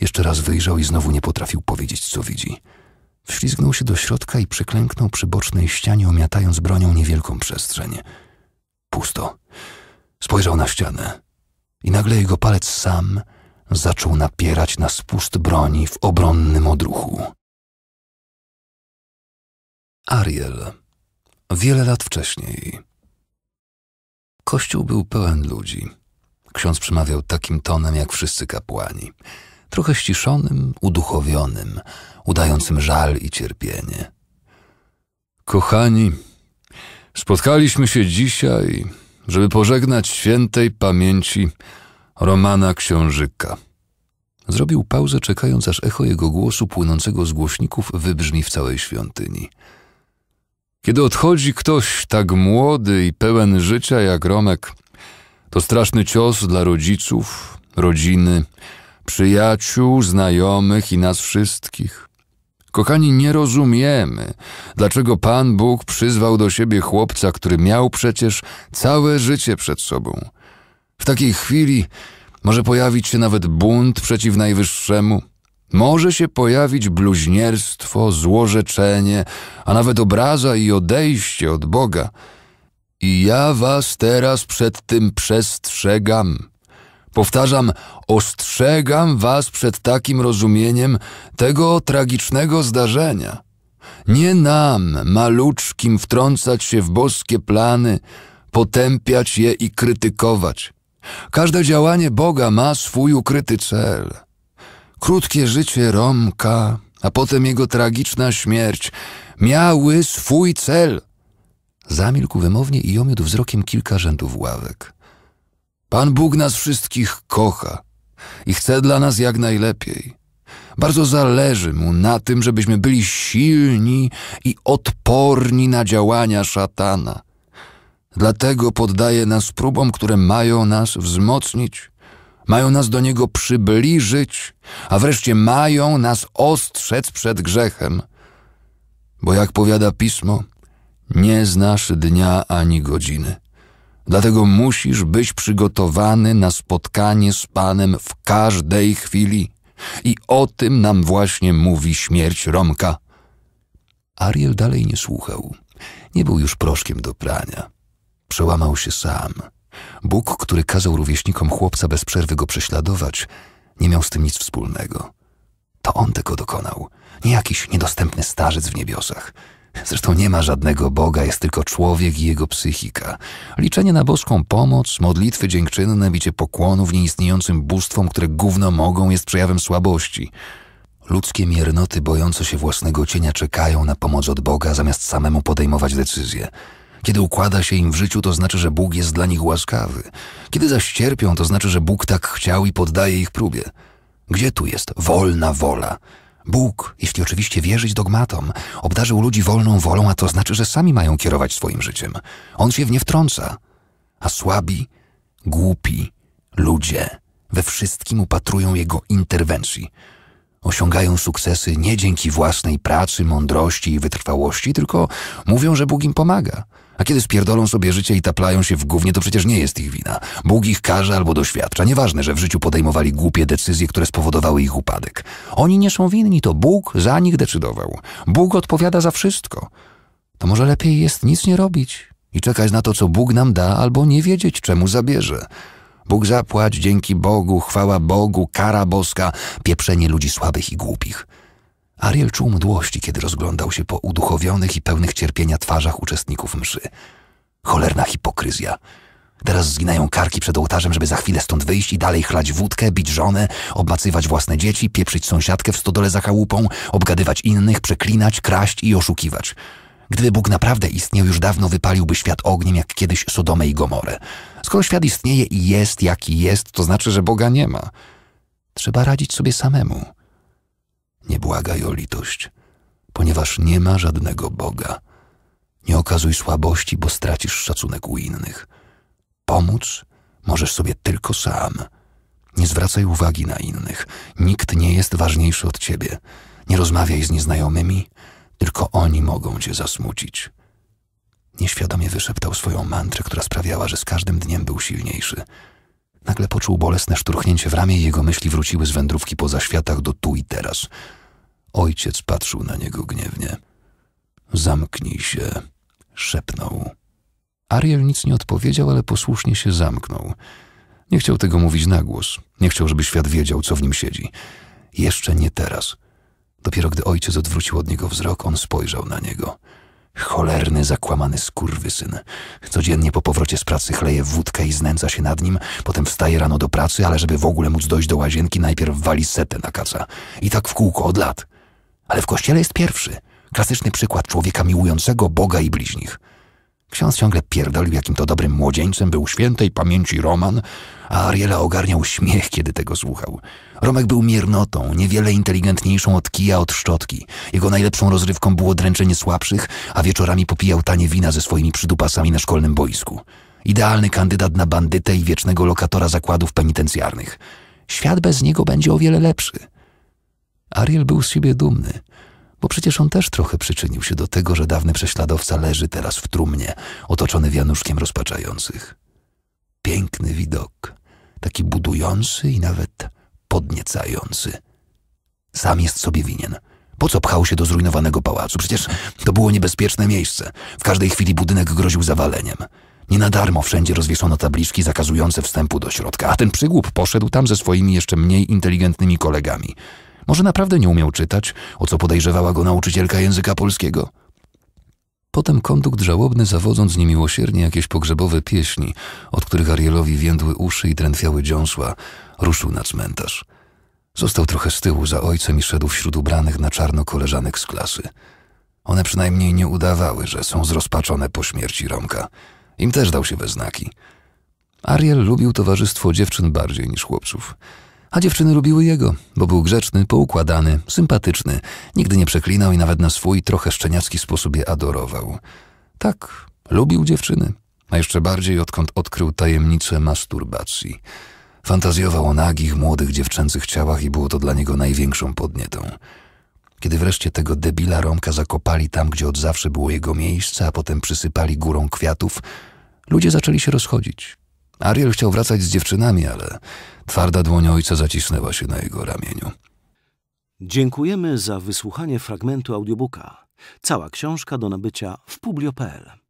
Jeszcze raz wyjrzał i znowu nie potrafił powiedzieć, co widzi. Wślizgnął się do środka i przyklęknął przy bocznej ścianie, omiatając bronią niewielką przestrzeń. Pusto. Spojrzał na ścianę i nagle jego palec sam zaczął napierać na spust broni w obronnym odruchu. Ariel. Wiele lat wcześniej. Kościół był pełen ludzi. Ksiądz przemawiał takim tonem jak wszyscy kapłani. Trochę ściszonym, uduchowionym, udającym żal i cierpienie. Kochani, spotkaliśmy się dzisiaj żeby pożegnać świętej pamięci Romana Książyka. Zrobił pauzę, czekając aż echo jego głosu płynącego z głośników wybrzmi w całej świątyni. Kiedy odchodzi ktoś tak młody i pełen życia jak Romek, to straszny cios dla rodziców, rodziny, przyjaciół, znajomych i nas wszystkich. Kochani, nie rozumiemy, dlaczego Pan Bóg przyzwał do siebie chłopca, który miał przecież całe życie przed sobą. W takiej chwili może pojawić się nawet bunt przeciw Najwyższemu, może się pojawić bluźnierstwo, złorzeczenie, a nawet obraza i odejście od Boga. I ja was teraz przed tym przestrzegam. Powtarzam, ostrzegam was przed takim rozumieniem tego tragicznego zdarzenia. Nie nam, maluczkim, wtrącać się w boskie plany, potępiać je i krytykować. Każde działanie Boga ma swój ukryty cel. Krótkie życie Romka, a potem jego tragiczna śmierć, miały swój cel. Zamilkł wymownie i omiódł wzrokiem kilka rzędów ławek. Pan Bóg nas wszystkich kocha i chce dla nas jak najlepiej. Bardzo zależy mu na tym, żebyśmy byli silni i odporni na działania szatana. Dlatego poddaje nas próbom, które mają nas wzmocnić, mają nas do niego przybliżyć, a wreszcie mają nas ostrzec przed grzechem. Bo jak powiada pismo, nie znasz dnia ani godziny. Dlatego musisz być przygotowany na spotkanie z Panem w każdej chwili. I o tym nam właśnie mówi śmierć Romka. Ariel dalej nie słuchał. Nie był już proszkiem do prania. Przełamał się sam. Bóg, który kazał rówieśnikom chłopca bez przerwy go prześladować, nie miał z tym nic wspólnego. To on tego dokonał, nie jakiś niedostępny starzec w niebiosach – Zresztą nie ma żadnego Boga, jest tylko człowiek i jego psychika. Liczenie na boską pomoc, modlitwy dziękczynne, bicie pokłonów nieistniejącym bóstwom, które gówno mogą, jest przejawem słabości. Ludzkie miernoty bojące się własnego cienia czekają na pomoc od Boga, zamiast samemu podejmować decyzje. Kiedy układa się im w życiu, to znaczy, że Bóg jest dla nich łaskawy. Kiedy zaś cierpią, to znaczy, że Bóg tak chciał i poddaje ich próbie. Gdzie tu jest wolna wola? Bóg, jeśli oczywiście wierzyć dogmatom, obdarzył ludzi wolną wolą, a to znaczy, że sami mają kierować swoim życiem. On się w nie wtrąca. A słabi, głupi ludzie we wszystkim upatrują jego interwencji. Osiągają sukcesy nie dzięki własnej pracy, mądrości i wytrwałości, tylko mówią, że Bóg im pomaga – a kiedy spierdolą sobie życie i taplają się w gównie, to przecież nie jest ich wina. Bóg ich karze albo doświadcza. Nieważne, że w życiu podejmowali głupie decyzje, które spowodowały ich upadek. Oni nie są winni, to Bóg za nich decydował. Bóg odpowiada za wszystko. To może lepiej jest nic nie robić i czekać na to, co Bóg nam da, albo nie wiedzieć, czemu zabierze. Bóg zapłać, dzięki Bogu, chwała Bogu, kara boska, pieprzenie ludzi słabych i głupich. Ariel czuł mdłości, kiedy rozglądał się po uduchowionych i pełnych cierpienia twarzach uczestników mszy. Cholerna hipokryzja. Teraz zginają karki przed ołtarzem, żeby za chwilę stąd wyjść i dalej chlać wódkę, bić żonę, obmacywać własne dzieci, pieprzyć sąsiadkę w stodole za chałupą, obgadywać innych, przeklinać, kraść i oszukiwać. Gdyby Bóg naprawdę istniał, już dawno wypaliłby świat ogniem, jak kiedyś Sodomę i Gomorę. Skoro świat istnieje i jest, jaki jest, to znaczy, że Boga nie ma. Trzeba radzić sobie samemu. Nie błagaj o litość, ponieważ nie ma żadnego Boga. Nie okazuj słabości, bo stracisz szacunek u innych. Pomóc możesz sobie tylko sam. Nie zwracaj uwagi na innych. Nikt nie jest ważniejszy od ciebie. Nie rozmawiaj z nieznajomymi, tylko oni mogą cię zasmucić. Nieświadomie wyszeptał swoją mantrę, która sprawiała, że z każdym dniem był silniejszy. Nagle poczuł bolesne szturchnięcie w ramię i jego myśli wróciły z wędrówki poza światach do tu i teraz. Ojciec patrzył na niego gniewnie. Zamknij się, szepnął. Ariel nic nie odpowiedział, ale posłusznie się zamknął. Nie chciał tego mówić na głos. Nie chciał, żeby świat wiedział, co w nim siedzi. Jeszcze nie teraz. Dopiero gdy ojciec odwrócił od niego wzrok, on spojrzał na niego. Cholerny, zakłamany skurwysyn. Codziennie po powrocie z pracy chleje wódkę i znęca się nad nim, potem wstaje rano do pracy, ale żeby w ogóle móc dojść do łazienki, najpierw wali setę na kaca. I tak w kółko od lat. Ale w kościele jest pierwszy. Klasyczny przykład człowieka miłującego Boga i bliźnich. Ksiądz ciągle pierdolił, jakim to dobrym młodzieńcem był świętej pamięci Roman, a Ariela ogarniał śmiech, kiedy tego słuchał. Romek był miernotą, niewiele inteligentniejszą od kija od szczotki. Jego najlepszą rozrywką było dręczenie słabszych, a wieczorami popijał tanie wina ze swoimi przydupasami na szkolnym boisku. Idealny kandydat na bandytę i wiecznego lokatora zakładów penitencjarnych. Świat bez niego będzie o wiele lepszy. Ariel był z siebie dumny bo przecież on też trochę przyczynił się do tego, że dawny prześladowca leży teraz w trumnie, otoczony wianuszkiem rozpaczających piękny widok, taki budujący i nawet podniecający. Sam jest sobie winien. Po co pchał się do zrujnowanego pałacu? Przecież to było niebezpieczne miejsce. W każdej chwili budynek groził zawaleniem. Nie na darmo wszędzie rozwieszono tabliczki zakazujące wstępu do środka, a ten przygłup poszedł tam ze swoimi jeszcze mniej inteligentnymi kolegami. Może naprawdę nie umiał czytać, o co podejrzewała go nauczycielka języka polskiego. Potem kondukt żałobny, zawodząc niemiłosiernie jakieś pogrzebowe pieśni, od których Arielowi więdły uszy i drętwiały dziąsła, ruszył na cmentarz. Został trochę z tyłu za ojcem i szedł wśród ubranych na czarno koleżanek z klasy. One przynajmniej nie udawały, że są zrozpaczone po śmierci Romka. Im też dał się we znaki. Ariel lubił towarzystwo dziewczyn bardziej niż chłopców – a dziewczyny lubiły jego, bo był grzeczny, poukładany, sympatyczny, nigdy nie przeklinał i nawet na swój trochę szczeniacki sposób je adorował. Tak, lubił dziewczyny, a jeszcze bardziej odkąd odkrył tajemnicę masturbacji. Fantazjował o nagich, młodych dziewczęcych ciałach i było to dla niego największą podnietą. Kiedy wreszcie tego debila Romka zakopali tam, gdzie od zawsze było jego miejsce, a potem przysypali górą kwiatów, ludzie zaczęli się rozchodzić. Ariel chciał wracać z dziewczynami, ale twarda dłoń ojca zacisnęła się na jego ramieniu. Dziękujemy za wysłuchanie fragmentu audiobooka. Cała książka do nabycia w publio.pl.